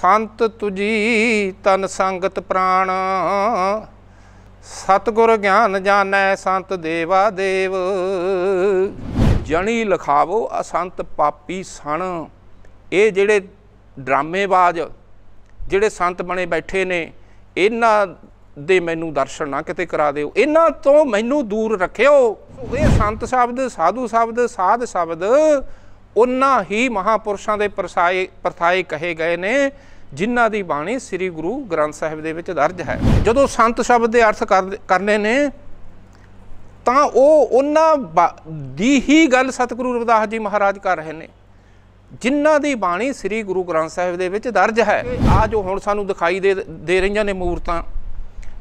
ਸੰਤ ਤੁਜੀ ਤਨ ਸੰਗਤ ਪ੍ਰਾਣ ਸਤਗੁਰ ਗਿਆਨ ਜਾਣੈ ਸੰਤ ਦੇਵਾ ਦੇਵ ਜਣੀ ਲਖਾਵੋ ਅਸੰਤ ਪਾਪੀ ਸਣ ਇਹ ਜਿਹੜੇ ਡਰਾਮੇਬਾਜ਼ ਜਿਹੜੇ ਸੰਤ ਬਣੇ ਬੈਠੇ ਨੇ ਇਹਨਾਂ ਦੇ ਮੈਨੂੰ ਦਰਸ਼ਨ ਨਾ ਕਿਤੇ ਕਰਾ ਦਿਓ ਇਹਨਾਂ ਤੋਂ ਮੈਨੂੰ ਦੂਰ ਰੱਖਿਓ ਇਹ ਸੰਤ ਸ਼ਬਦ ਸਾਧੂ ਸ਼ਬਦ ਸਾਧ ਸ਼ਬਦ ਉਹਨਾਂ ਹੀ ਮਹਾਪੁਰਸ਼ਾਂ ਦੇ ਪਰਸਾਏ ਪਰਥਾਏ ਕਹੇ ਗਏ ਨੇ ਜਿਨ੍ਹਾਂ ਦੀ ਬਾਣੀ ਸ੍ਰੀ ਗੁਰੂ ਗ੍ਰੰਥ ਸਾਹਿਬ ਦੇ ਵਿੱਚ ਦਰਜ ਹੈ ਜਦੋਂ ਸੰਤ ਸ਼ਬਦ ਦੇ ਅਰਥ ਕਰਨੇ ਨੇ ਤਾਂ ਉਹ ਉਹਨਾਂ ਦੀ ਹੀ ਗੱਲ ਸਤਿਗੁਰੂ ਰਵਿਦਾਸ ਜੀ ਮਹਾਰਾਜ ਕਰ ਰਹੇ ਨੇ ਜਿਨ੍ਹਾਂ ਦੀ ਬਾਣੀ ਸ੍ਰੀ ਗੁਰੂ ਗ੍ਰੰਥ ਸਾਹਿਬ ਦੇ ਵਿੱਚ ਦਰਜ ਹੈ ਆ ਜੋ ਹੁਣ ਸਾਨੂੰ ਦਿਖਾਈ ਦੇ ਦੇ ਰਹੀਆਂ ਨੇ ਮੂਰਤਾਂ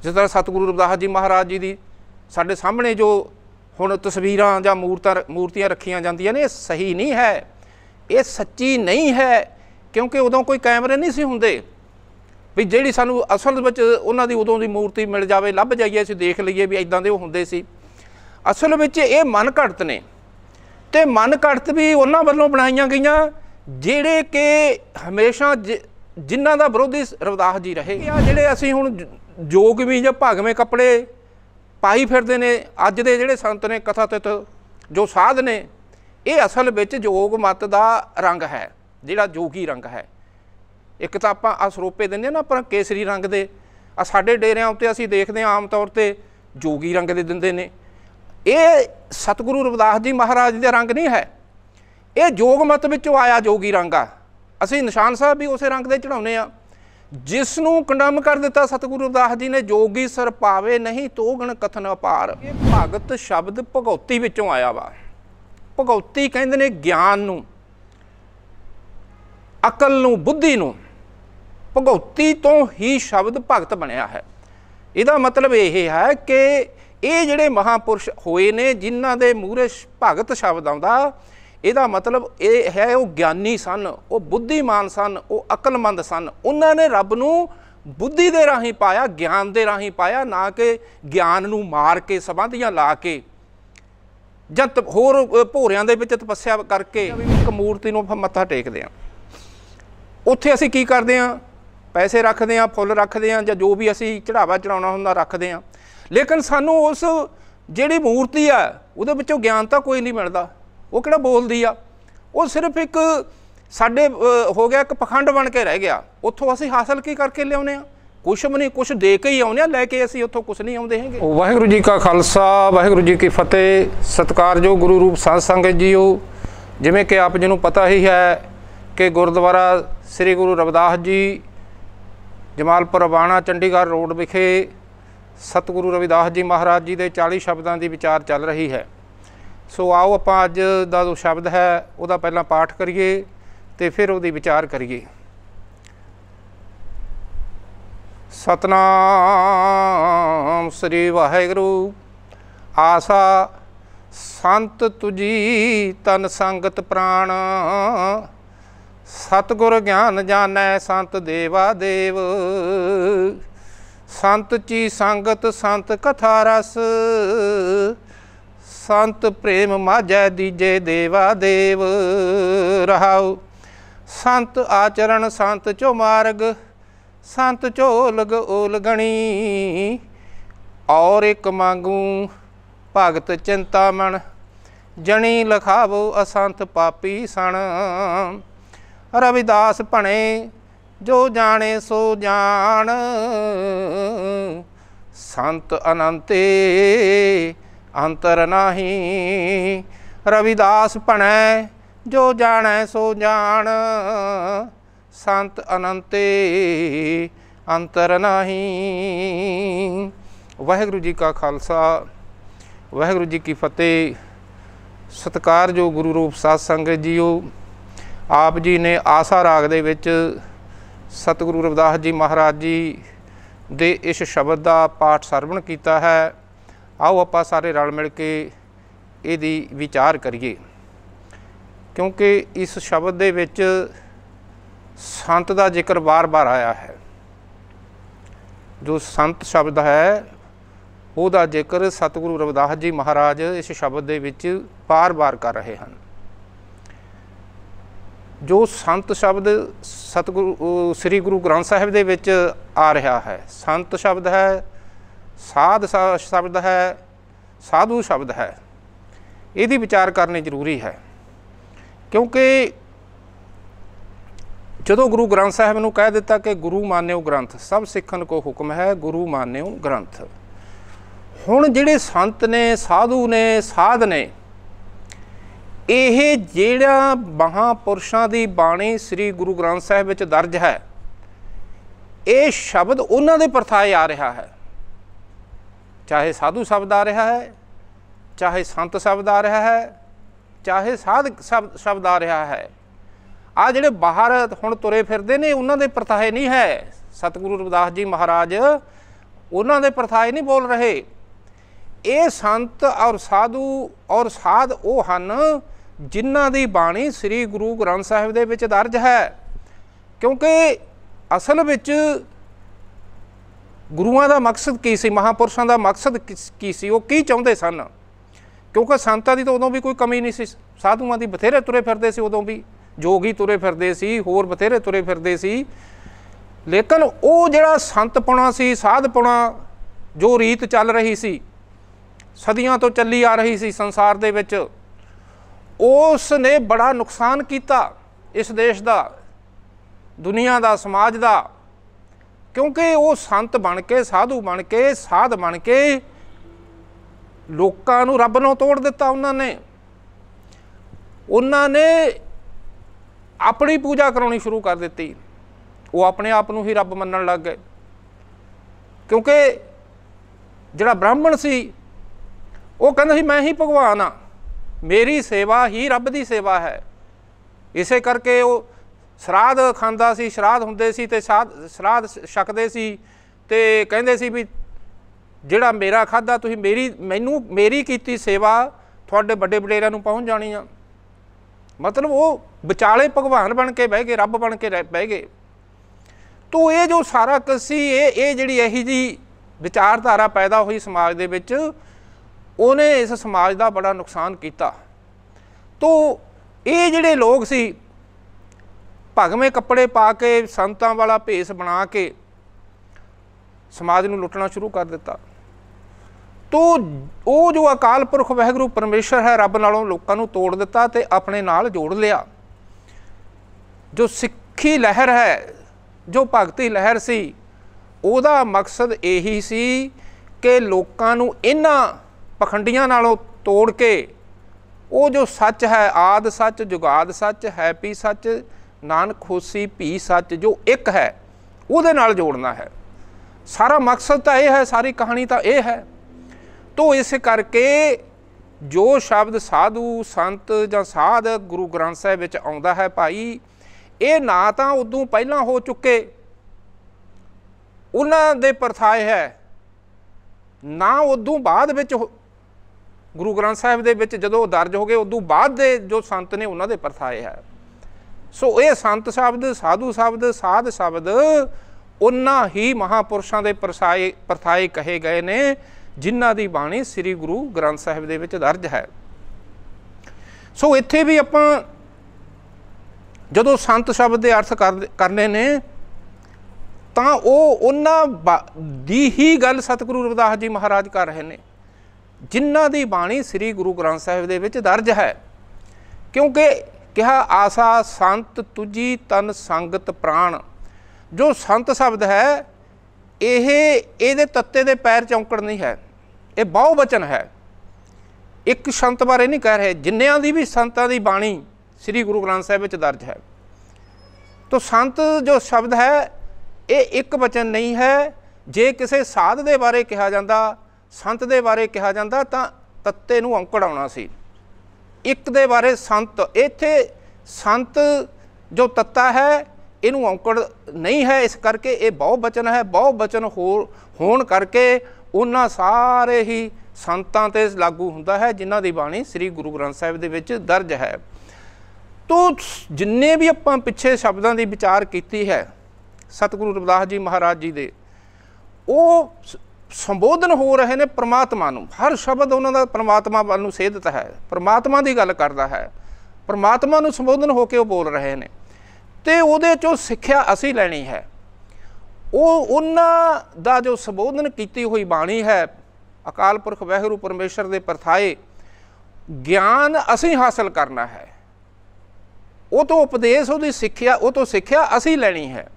ਜਿਸ ਤਰ੍ਹਾਂ ਸਤਿਗੁਰੂ ਰਵਿਦਾਸ ਜੀ ਮਹਾਰਾਜ ਜੀ ਦੀ ਸਾਡੇ ਸਾਹਮਣੇ ਜੋ ਹੁਣ ਤਸਵੀਰਾਂ ਜਾਂ ਮੂਰਤਾਂ ਮੂਰਤੀਆਂ ਰੱਖੀਆਂ ਜਾਂਦੀਆਂ ਨੇ ਇਹ ਸਹੀ ਨਹੀਂ ਹੈ ਇਹ ਸੱਚੀ ਨਹੀਂ ਹੈ ਕਿਉਂਕਿ ਉਦੋਂ ਕੋਈ ਕੈਮਰੇ ਨਹੀਂ ਸੀ ਹੁੰਦੇ ਵੀ ਜਿਹੜੀ ਸਾਨੂੰ ਅਸਲ ਵਿੱਚ ਉਹਨਾਂ ਦੀ ਉਦੋਂ ਦੀ ਮੂਰਤੀ ਮਿਲ ਜਾਵੇ ਲੱਭ ਜਾਈਏ ਅਸੀਂ ਦੇਖ ਲਈਏ ਵੀ ਇਦਾਂ ਦੇ ਉਹ ਹੁੰਦੇ ਸੀ ਅਸਲ ਵਿੱਚ ਇਹ ਮਨ ਘੜਤ ਨੇ ਤੇ ਮਨ ਘੜਤ ਵੀ ਉਹਨਾਂ ਵੱਲੋਂ ਬਣਾਈਆਂ ਗਈਆਂ ਜਿਹੜੇ ਕਿ ਹਮੇਸ਼ਾ ਜਿਨ੍ਹਾਂ ਦਾ ਵਿਰੋਧੀ ਰਵਦਾਸ ਜੀ ਰਹੇ ਆ ਜਿਹੜੇ ਅਸੀਂ ਹੁਣ ਜੋਗ ਵੀ ਜਾਂ ਭਾਗਵੇਂ ਕੱਪੜੇ ਪਾਈ ਫਿਰਦੇ ਨੇ ਅੱਜ ਦੇ ਜਿਹੜੇ ਸੰਤ ਨੇ ਕਥਾ ਤਿਤ ਜੋ ਸਾਧ ਨੇ ਇਹ ਅਸਲ ਵਿੱਚ ਜੋਗ ਮਤ ਦਾ ਰੰਗ ਹੈ ਜਿਹੜਾ ਜੋਗੀ ਰੰਗ ਹੈ ਇੱਕ ਤਾਂ ਆਪਾਂ ਆ ਦਿੰਦੇ ਨਾ ਪਰ ਕੇਸਰੀ ਰੰਗ ਦੇ ਆ ਸਾਡੇ ਡੇਰਿਆਂ ਉੱਤੇ ਅਸੀਂ ਦੇਖਦੇ ਆ ਆਮ ਤੌਰ ਤੇ ਜੋਗੀ ਰੰਗ ਦੇ ਦਿੰਦੇ ਨੇ ਇਹ ਸਤਿਗੁਰੂ ਰਵਿਦਾਸ ਜੀ ਮਹਾਰਾਜ ਦੇ ਰੰਗ ਨਹੀਂ ਹੈ ਇਹ ਜੋਗ ਮਤ ਵਿੱਚੋਂ ਆਇਆ ਜੋਗੀ ਰੰਗ ਆ ਅਸੀਂ ਨਿਸ਼ਾਨ ਸਾਹਿਬ ਵੀ ਉਸੇ ਰੰਗ ਦੇ ਚੜਾਉਨੇ ਆ ਜਿਸ ਨੂੰ ਕੰਡਮ ਕਰ ਦਿੱਤਾ ਸਤਿਗੁਰੂ ਰਵਿਦਾਸ ਜੀ ਨੇ ਜੋਗੀ ਸਰ ਪਾਵੇ ਨਹੀਂ ਤੋਗਣ ਕਥਨ ਅਪਾਰ ਇਹ ਭਗਤ ਸ਼ਬਦ ਭਗਉਤੀ ਵਿੱਚੋਂ ਆਇਆ ਵਾ ਭਗਉਤੀ ਕਹਿੰਦੇ ਨੇ ਗਿਆਨ ਨੂੰ ਅਕਲ ਨੂੰ ਬੁੱਧੀ ਨੂੰ ਭਗਉਤੀ ਤੋਂ ਹੀ ਸ਼ਬਦ ਭਗਤ ਬਣਿਆ ਹੈ ਇਹਦਾ ਮਤਲਬ ਇਹ ਹੈ ਕਿ ਇਹ ਜਿਹੜੇ ਮਹਾਪੁਰਸ਼ ਹੋਏ ਨੇ ਜਿਨ੍ਹਾਂ ਦੇ ਮੂਰੇ ਭਗਤ ਸ਼ਬਦ ਆਉਂਦਾ ਇਹਦਾ ਮਤਲਬ ਇਹ ਹੈ ਉਹ ਗਿਆਨੀ ਸਨ ਉਹ ਬੁੱਧੀਮਾਨ ਸਨ ਉਹ ਅਕਲਮੰਦ ਸਨ ਉਹਨਾਂ ਨੇ ਰੱਬ ਨੂੰ ਬੁੱਧੀ ਦੇ ਰਾਹੀਂ ਪਾਇਆ ਗਿਆਨ ਦੇ ਰਾਹੀਂ ਪਾਇਆ ਨਾ ਕਿ ਗਿਆਨ ਨੂੰ ਮਾਰ ਕੇ ਸਬੰਧੀਆਂ ਲਾ ਕੇ ਜਾਂ ਹੋਰ ਭੋਰਿਆਂ ਦੇ ਵਿੱਚ ਤਪੱਸਿਆ ਕਰਕੇ ਇੱਕ ਮੂਰਤੀ ਨੂੰ ਮੱਥਾ ਟੇਕਦੇ ਆ ਉੱਥੇ ਅਸੀਂ ਕੀ ਕਰਦੇ ਆ ਪੈਸੇ ਰੱਖਦੇ ਆ ਫੁੱਲ ਰੱਖਦੇ ਆ ਜਾਂ ਜੋ ਵੀ ਅਸੀਂ ਚੜਾਵਾ ਚੜਾਉਣਾ ਹੁੰਦਾ ਰੱਖਦੇ ਆ ਲੇਕਿਨ ਸਾਨੂੰ ਉਸ ਜਿਹੜੀ ਮੂਰਤੀ ਆ ਉਹਦੇ ਵਿੱਚੋਂ ਗਿਆਨ ਤਾਂ ਕੋਈ ਨਹੀਂ ਮਿਲਦਾ ਉਹ ਕਿਹੜਾ ਬੋਲਦੀ ਆ ਉਹ ਸਿਰਫ ਇੱਕ ਸਾਡੇ ਹੋ ਗਿਆ ਇੱਕ ਪਖੰਡ ਬਣ ਕੇ ਰਹਿ ਗਿਆ ਉੱਥੋਂ ਅਸੀਂ ਹਾਸਲ ਕੀ ਕਰਕੇ ਲਿਆਉਨੇ ਆ ਕੁਛ ਵੀ ਨਹੀਂ ਕੁਛ ਦੇ ਕੇ ਹੀ ਆਉਨੇ ਆ ਲੈ ਕੇ ਅਸੀਂ ਉੱਥੋਂ ਕੁਛ ਨਹੀਂ ਆਉਂਦੇ ਹੈਗੇ ਵਾਹਿਗੁਰੂ ਜੀ ਕਾ ਖਾਲਸਾ ਵਾਹਿਗੁਰੂ ਜੀ ਕੀ ਫਤਿਹ ਸਤਕਾਰਯੋਗ ਗੁਰੂ ਰੂਪ ਸਾਧ ਸੰਗਤ ਜੀਓ ਜਿਵੇਂ ਕਿ ਆਪ ਜੀ ਨੂੰ ਪਤਾ ਹੀ ਹੈ ਕਿ ਗੁਰਦੁਆਰਾ ਸ੍ਰੀ ਗੁਰੂ ਰਵਿਦਾਸ ਜੀ ਜਮਾਲਪੁਰ ਬਾਣਾ ਚੰਡੀਗੜ੍ਹ ਰੋਡ ਵਿਖੇ ਸਤਿਗੁਰੂ ਰਵਿਦਾਸ ਜੀ ਮਹਾਰਾਜ ਜੀ ਦੇ 40 ਸ਼ਬਦਾਂ ਦੀ ਵਿਚਾਰ ਚੱਲ ਰਹੀ ਹੈ ਸੋ ਆਓ ਆਪਾਂ ਅੱਜ ਦਾ ਜੋ ਸ਼ਬਦ ਹੈ ਉਹਦਾ ਪਹਿਲਾਂ ਪਾਠ ਕਰੀਏ ਤੇ ਫਿਰ ਉਹਦੀ ਵਿਚਾਰ ਕਰੀਏ ਸਤਨਾਮ ਸ੍ਰੀ ਵਾਹਿਗੁਰੂ ਆਸਾ ਸੰਤ ਤੁਜੀ ਤਨ ਸੰਗਤ ਪ੍ਰਾਣ ਸਤਗੁਰ ਗਿਆਨ ਜਾਣੈ ਸੰਤ ਦੇਵਾ ਦੇਵ ਸੰਤ ਚੀ ਸੰਗਤ ਸੰਤ ਕਥਾ ਰਸ ਸੰਤ ਪ੍ਰੇਮ ਮਾਝੈ ਦੀਜੇ ਦੇਵਾ ਦੇਵ ਰਹਾਉ ਸੰਤ ਆਚਰਣ ਸੰਤ ਚੋ ਮਾਰਗ ਸੰਤ ਚੋ ਲਗ ਓਲਗਣੀ ਔਰ ਇੱਕ ਮੰਗੂ ਭਗਤ ਚਿੰਤਾ ਮਨ ਜਣੀ ਲਖਾਵੋ ਅਸੰਤ ਪਾਪੀ ਸਣ ਰਵਿਦਾਸ ਭਣੇ ਜੋ ਜਾਣੇ ਸੋ ਜਾਣ ਸੰਤ ਅਨੰਤੇ ਅੰਤਰ ਨਾਹੀ ਰਵਿਦਾਸ ਭਣੈ ਜੋ ਜਾਣੈ ਸੋ ਜਾਣ ਸੰਤ ਅਨੰਤੇ ਅੰਤਰ ਨਾਹੀ ਵਾਹਿਗੁਰੂ ਜੀ ਕਾ ਖਾਲਸਾ ਵਾਹਿਗੁਰੂ ਜੀ ਕੀ ਫਤਿਹ ਸਤਿਕਾਰਯੋਗ ਗੁਰੂ ਰੂਪ ਸਾਧ ਸੰਗਤ ਜੀਓ ਆਪ ਜੀ ਨੇ ਆਸਾ ਰਾਗ ਦੇ ਵਿੱਚ ਸਤਿਗੁਰੂ ਰਵਿਦਾਸ ਜੀ ਮਹਾਰਾਜ ਜੀ ਦੇ ਇਸ ਸ਼ਬਦ ਦਾ ਪਾਠ ਸਰਵਣ ਕੀਤਾ ਹੈ ਆਓ ਆਪਾਂ ਸਾਰੇ ਰਲ ਮਿਲ ਕੇ ਇਹਦੀ ਵਿਚਾਰ ਕਰੀਏ ਕਿਉਂਕਿ ਇਸ ਸ਼ਬਦ ਦੇ ਵਿੱਚ ਸੰਤ ਦਾ ਜ਼ਿਕਰ ਬਾਰ-ਬਾਰ ਆਇਆ ਹੈ ਜੋ ਸੰਤ ਸ਼ਬਦ ਹੈ ਉਹਦਾ ਜ਼ਿਕਰ ਸਤਿਗੁਰੂ ਰਵਿਦਾਸ ਜੀ ਮਹਾਰਾਜ ਇਸ ਸ਼ਬਦ ਦੇ ਵਿੱਚ ਬਾਰ-ਬਾਰ ਕਰ ਰਹੇ ਹਨ ਜੋ ਸੰਤ ਸ਼ਬਦ ਸਤਿਗੁਰੂ ਸ੍ਰੀ ਗੁਰੂ ਗ੍ਰੰਥ ਸਾਹਿਬ ਦੇ ਵਿੱਚ ਆ ਰਿਹਾ ਹੈ ਸੰਤ ਸ਼ਬਦ ਹੈ ਸਾਧ ਸ਼ਬਦ ਹੈ ਸਾਧੂ ਸ਼ਬਦ ਹੈ ਇਹਦੀ ਵਿਚਾਰ ਕਰਨੀ ਜ਼ਰੂਰੀ ਹੈ ਕਿਉਂਕਿ ਜਦੋਂ ਗੁਰੂ ਗ੍ਰੰਥ ਸਾਹਿਬ ਨੂੰ ਕਹਿ ਦਿੱਤਾ ਕਿ ਗੁਰੂ ਮਾਨਿਓ ਗ੍ਰੰਥ ਸਭ ਸਿੱਖਣ ਕੋ ਹੁਕਮ ਹੈ ਗੁਰੂ ਮਾਨਿਓ ਗ੍ਰੰਥ ਹੁਣ ਜਿਹੜੇ ਸੰਤ ਨੇ ਸਾਧੂ ਨੇ ਸਾਧ ਨੇ ਇਹ ਜਿਹੜਾ ਮਹਾਪੁਰਸ਼ਾਂ ਦੀ ਬਾਣੀ ਸ੍ਰੀ ਗੁਰੂ ਗ੍ਰੰਥ ਸਾਹਿਬ ਵਿੱਚ ਦਰਜ ਹੈ ਇਹ ਸ਼ਬਦ ਉਹਨਾਂ ਦੇ ਪਰਥਾਏ ਆ ਰਿਹਾ ਹੈ ਚਾਹੇ ਸਾਧੂ ਸ਼ਬਦ ਆ ਰਿਹਾ ਹੈ ਚਾਹੇ ਸੰਤ ਸ਼ਬਦ ਆ ਰਿਹਾ ਹੈ ਚਾਹੇ ਸਾਧਕ ਸ਼ਬਦ ਆ ਰਿਹਾ ਹੈ ਆ ਜਿਹੜੇ ਬਾਹਰ ਹੁਣ ਤੁਰੇ ਫਿਰਦੇ ਨੇ ਉਹਨਾਂ ਦੇ ਪਰਥਾਏ ਨਹੀਂ ਹੈ ਸਤਿਗੁਰੂ ਰਵਿਦਾਸ ਜੀ ਮਹਾਰਾਜ ਉਹਨਾਂ ਦੇ ਪਰਥਾਏ ਨਹੀਂ ਬੋਲ ਰਹੇ ਇਹ ਸੰਤ ਔਰ ਸਾਧੂ ਔਰ ਸਾਧ ਉਹ ਹਨ ਜਿਨ੍ਹਾਂ ਦੀ ਬਾਣੀ ਸ੍ਰੀ ਗੁਰੂ ਗ੍ਰੰਥ ਸਾਹਿਬ ਦੇ ਵਿੱਚ ਦਰਜ ਹੈ ਕਿਉਂਕਿ ਅਸਲ ਵਿੱਚ ਗੁਰੂਆਂ ਦਾ ਮਕਸਦ ਕੀ ਸੀ ਮਹਾਪੁਰਸ਼ਾਂ ਦਾ ਮਕਸਦ ਕੀ ਸੀ ਉਹ ਕੀ ਚਾਹੁੰਦੇ ਸਨ ਕਿਉਂਕਿ ਸੰਤਾਂ ਦੀ ਤਾਂ ਉਦੋਂ ਵੀ ਕੋਈ ਕਮੀ ਨਹੀਂ ਸੀ ਸਾਧੂਆਂ ਦੀ ਬਥੇਰੇ ਤੁਰੇ ਫਿਰਦੇ ਸੀ ਉਦੋਂ ਵੀ ਜੋਗੀ ਤੁਰੇ ਫਿਰਦੇ ਸੀ ਹੋਰ ਬਥੇਰੇ ਤੁਰੇ ਫਿਰਦੇ ਸੀ ਲੇਕਿਨ ਉਹ ਜਿਹੜਾ ਸੰਤਪੁਣਾ ਸੀ ਸਾਧਪੁਣਾ ਜੋ ਰੀਤ ਚੱਲ ਰਹੀ ਸੀ ਸਦੀਆਂ ਤੋਂ ਚੱਲੀ ਆ ਰਹੀ ਸੀ ਸੰਸਾਰ ਦੇ ਵਿੱਚ ਉਸ ਨੇ ਬੜਾ ਨੁਕਸਾਨ ਕੀਤਾ ਇਸ ਦੇਸ਼ ਦਾ ਦੁਨੀਆ ਦਾ ਸਮਾਜ ਦਾ ਕਿਉਂਕਿ ਉਹ ਸੰਤ ਬਣ ਕੇ ਸਾਧੂ ਬਣ ਕੇ ਸਾਧ ਬਣ ਕੇ ਲੋਕਾਂ ਨੂੰ ਰੱਬ ਨਾਲ ਤੋੜ ਦਿੱਤਾ ਉਹਨਾਂ ਨੇ ਉਹਨਾਂ ਨੇ ਆਪਣੀ ਪੂਜਾ ਕਰਾਉਣੀ ਸ਼ੁਰੂ ਕਰ ਦਿੱਤੀ ਉਹ ਆਪਣੇ ਆਪ ਨੂੰ ਹੀ ਰੱਬ ਮੰਨਣ ਲੱਗ ਗਏ ਕਿਉਂਕਿ ਜਿਹੜਾ ਬ੍ਰਾਹਮਣ ਸੀ ਉਹ ਕਹਿੰਦਾ ਸੀ ਮੈਂ ਹੀ ਭਗਵਾਨ ਆ ਮੇਰੀ ਸੇਵਾ ਹੀ ਰੱਬ ਦੀ ਸੇਵਾ ਹੈ ਇਸੇ ਕਰਕੇ ਉਹ ਸ਼ਰਾਧ ਖਾਂਦਾ ਸੀ ਸ਼ਰਾਧ ਹੁੰਦੇ ਸੀ ਤੇ ਸ਼ਰਾਧ ਛਕਦੇ ਸੀ ਤੇ ਕਹਿੰਦੇ ਸੀ ਵੀ ਜਿਹੜਾ ਮੇਰਾ ਖਾਦਾ ਤੁਸੀਂ ਮੇਰੀ ਮੈਨੂੰ ਮੇਰੀ ਕੀਤੀ ਸੇਵਾ ਤੁਹਾਡੇ ਵੱਡੇ ਵਡੇਰਿਆਂ ਨੂੰ ਪਹੁੰਚ ਜਾਣੀ ਆ ਮਤਲਬ ਉਹ ਵਿਚਾਲੇ ਭਗਵਾਨ ਬਣ ਕੇ ਬਹਿ ਗਏ ਰੱਬ ਬਣ ਕੇ ਬਹਿ ਗਏ ਤੋ ਇਹ ਜੋ ਸਾਰਾ ਕਸੀ ਇਹ ਇਹ ਜਿਹੜੀ ਇਹੀ ਜੀ ਵਿਚਾਰਧਾਰਾ ਪੈਦਾ ਹੋਈ ਸਮਾਜ ਦੇ ਵਿੱਚ ਉਹਨੇ ਇਸ ਸਮਾਜ ਦਾ ਬੜਾ ਨੁਕਸਾਨ ਕੀਤਾ ਤੋਂ ਇਹ ਜਿਹੜੇ ਲੋਕ ਸੀ ਭਗਵੇਂ ਕੱਪੜੇ ਪਾ ਕੇ ਸੰਤਾਂ ਵਾਲਾ ਭੇਸ ਬਣਾ ਕੇ ਸਮਾਜ ਨੂੰ ਲੁੱਟਣਾ ਸ਼ੁਰੂ ਕਰ ਦਿੱਤਾ ਤੋ ਉਹ ਜੋ ਅਕਾਲ ਪੁਰਖ ਵਹਿਗੁਰੂ ਪਰਮੇਸ਼ਰ ਹੈ ਰੱਬ ਨਾਲੋਂ ਲੋਕਾਂ ਨੂੰ ਤੋੜ ਦਿੱਤਾ ਤੇ ਆਪਣੇ ਨਾਲ ਜੋੜ ਲਿਆ ਜੋ ਸਿੱਖੀ ਲਹਿਰ ਹੈ ਜੋ ਭਗਤੀ ਲਹਿਰ ਸੀ ਉਹਦਾ ਮਕਸਦ ਇਹੀ ਸੀ ਕਿ ਲੋਕਾਂ ਨੂੰ ਇਹਨਾਂ ਪਖੰਡੀਆਂ ਨਾਲੋਂ ਤੋੜ ਕੇ ਉਹ ਜੋ ਸੱਚ ਹੈ ਆਦ ਸੱਚ ਜੁਗਾਦ ਸੱਚ ਹੈਪੀ ਸੱਚ ਨਾਨਕ ਹੋਸੀ ਭੀ ਸੱਚ ਜੋ ਇੱਕ ਹੈ ਉਹਦੇ ਨਾਲ ਜੋੜਨਾ ਹੈ ਸਾਰਾ ਮਕਸਦ ਤਾਂ ਇਹ ਹੈ ਸਾਰੀ ਕਹਾਣੀ ਤਾਂ ਇਹ ਹੈ ਤੋਂ ਇਸ ਕਰਕੇ ਜੋ ਸ਼ਬਦ ਸਾਧੂ ਸੰਤ ਜਾਂ ਸਾਧ ਗੁਰੂ ਗ੍ਰੰਥ ਸਾਹਿਬ ਵਿੱਚ ਆਉਂਦਾ ਹੈ ਭਾਈ ਇਹ ਨਾ ਤਾਂ ਉਦੋਂ ਪਹਿਲਾਂ ਹੋ ਚੁੱਕੇ ਉਹਨਾਂ ਦੇ ਪਰਥਾਏ ਹੈ ਨਾ ਉਦੋਂ ਬਾਅਦ ਵਿੱਚ ਗੁਰੂ ਗ੍ਰੰਥ ਸਾਹਿਬ ਦੇ ਵਿੱਚ ਜਦੋਂ ਦਰਜ ਹੋ ਗਏ ਉਦੋਂ ਬਾਅਦ ਦੇ ਜੋ ਸੰਤ ਨੇ ਉਹਨਾਂ ਦੇ ਪਰਥਾਏ ਹੈ ਸੋ ਇਹ ਸੰਤ ਸ਼ਬਦ ਸਾਧੂ ਸ਼ਬਦ ਸਾਧ ਸ਼ਬਦ ਉਹਨਾਂ ਹੀ ਮਹਾਪੁਰਸ਼ਾਂ ਦੇ ਪਰਸਾਏ ਪਰਥਾਏ ਕਹੇ ਗਏ ਨੇ ਜਿਨ੍ਹਾਂ ਦੀ ਬਾਣੀ ਸ੍ਰੀ ਗੁਰੂ ਗ੍ਰੰਥ ਸਾਹਿਬ ਦੇ ਵਿੱਚ ਦਰਜ ਹੈ ਸੋ ਇੱਥੇ ਵੀ ਆਪਾਂ ਜਦੋਂ ਸੰਤ ਸ਼ਬਦ ਦੇ ਅਰਥ ਕਰਨੇ ਨੇ ਤਾਂ ਉਹ ਉਹਨਾਂ ਦੀ ਹੀ ਗੱਲ ਸਤਿਗੁਰੂ ਰਵਿਦਾਸ ਜੀ ਮਹਾਰਾਜ ਕਰ ਰਹੇ ਨੇ ਜਿਨ੍ਹਾਂ ਦੀ ਬਾਣੀ ਸ੍ਰੀ ਗੁਰੂ ਗ੍ਰੰਥ ਸਾਹਿਬ ਦੇ ਵਿੱਚ ਦਰਜ ਹੈ ਕਿਉਂਕਿ ਕਿਹਾ ਆਸਾ ਸੰਤ ਤੁਜੀ ਤਨ ਸੰਗਤ ਪ੍ਰਾਣ ਜੋ ਸੰਤ ਸ਼ਬਦ ਹੈ ਇਹ ਇਹਦੇ ਤੱਤੇ ਦੇ ਪੈਰ ਚੌਂਕੜ ਨਹੀਂ ਹੈ ਇਹ ਬਹੁ ਬਚਨ ਹੈ ਇੱਕ ਸੰਤ ਬਾਰੇ ਨਹੀਂ ਕਹਿ ਰਹੇ ਜਿੰਨਿਆਂ ਦੀ ਵੀ ਸੰਤਾਂ ਦੀ ਬਾਣੀ ਸ੍ਰੀ ਗੁਰੂ ਗ੍ਰੰਥ ਸਾਹਿਬ ਵਿੱਚ ਦਰਜ ਹੈ ਤੋਂ ਸੰਤ ਜੋ ਸ਼ਬਦ ਹੈ ਇਹ ਇੱਕ ਬਚਨ ਨਹੀਂ ਹੈ ਜੇ ਕਿਸੇ ਸਾਧ ਦੇ ਬਾਰੇ ਕਿਹਾ ਜਾਂਦਾ ਸੰਤ ਦੇ ਬਾਰੇ ਕਿਹਾ ਜਾਂਦਾ ਤਾਂ ਤੱਤੇ ਨੂੰ ਔਂਕੜ ਆਉਣਾ ਸੀ ਇੱਕ ਦੇ ਬਾਰੇ ਸੰਤ ਇੱਥੇ ਸੰਤ ਜੋ ਤੱਤਾ ਹੈ ਇਹਨੂੰ ਔਂਕੜ ਨਹੀਂ ਹੈ ਇਸ ਕਰਕੇ ਇਹ ਬਹੁ ਬਚਨ ਹੈ ਬਹੁ ਬਚਨ ਹੋਣ ਕਰਕੇ ਉਹਨਾਂ ਸਾਰੇ ਹੀ ਸੰਤਾਂ ਤੇ ਲਾਗੂ ਹੁੰਦਾ ਹੈ ਜਿਨ੍ਹਾਂ ਦੀ ਬਾਣੀ ਸ੍ਰੀ ਗੁਰੂ ਗ੍ਰੰਥ ਸਾਹਿਬ ਦੇ ਵਿੱਚ ਦਰਜ ਹੈ ਤੋਂ ਜਿੰਨੇ ਵੀ ਆਪਾਂ ਪਿੱਛੇ ਸ਼ਬਦਾਂ ਦੀ ਵਿਚਾਰ ਕੀਤੀ ਹੈ ਸਤਿਗੁਰੂ ਰਵਿਦਾਸ ਜੀ ਮਹਾਰਾਜ ਜੀ ਦੇ ਉਹ ਸੰਬੋਧਨ ਹੋ ਰਹੇ ਨੇ ਪ੍ਰਮਾਤਮਾ ਨੂੰ ਹਰ ਸ਼ਬਦ ਉਹਨਾਂ ਦਾ ਪ੍ਰਮਾਤਮਾ ਵੱਲ ਨੂੰ ਸੇਧਤ ਹੈ ਪ੍ਰਮਾਤਮਾ ਦੀ ਗੱਲ ਕਰਦਾ ਹੈ ਪ੍ਰਮਾਤਮਾ ਨੂੰ ਸੰਬੋਧਨ ਹੋ ਕੇ ਉਹ ਬੋਲ ਰਹੇ ਨੇ ਤੇ ਉਹਦੇ ਚੋਂ ਸਿੱਖਿਆ ਅਸੀਂ ਲੈਣੀ ਹੈ ਉਹ ਉਹਨਾਂ ਦਾ ਜੋ ਸੰਬੋਧਨ ਕੀਤੀ ਹੋਈ ਬਾਣੀ ਹੈ ਅਕਾਲ ਪੁਰਖ ਵਹਿਗੁਰੂ ਪਰਮੇਸ਼ਰ ਦੇ ਪਰਥਾਏ ਗਿਆਨ ਅਸੀਂ ਹਾਸਲ ਕਰਨਾ ਹੈ ਉਹ ਤੋਂ ਉਪਦੇਸ਼ ਉਹਦੀ ਸਿੱਖਿਆ ਉਹ ਤੋਂ ਸਿੱਖਿਆ ਅਸੀਂ ਲੈਣੀ ਹੈ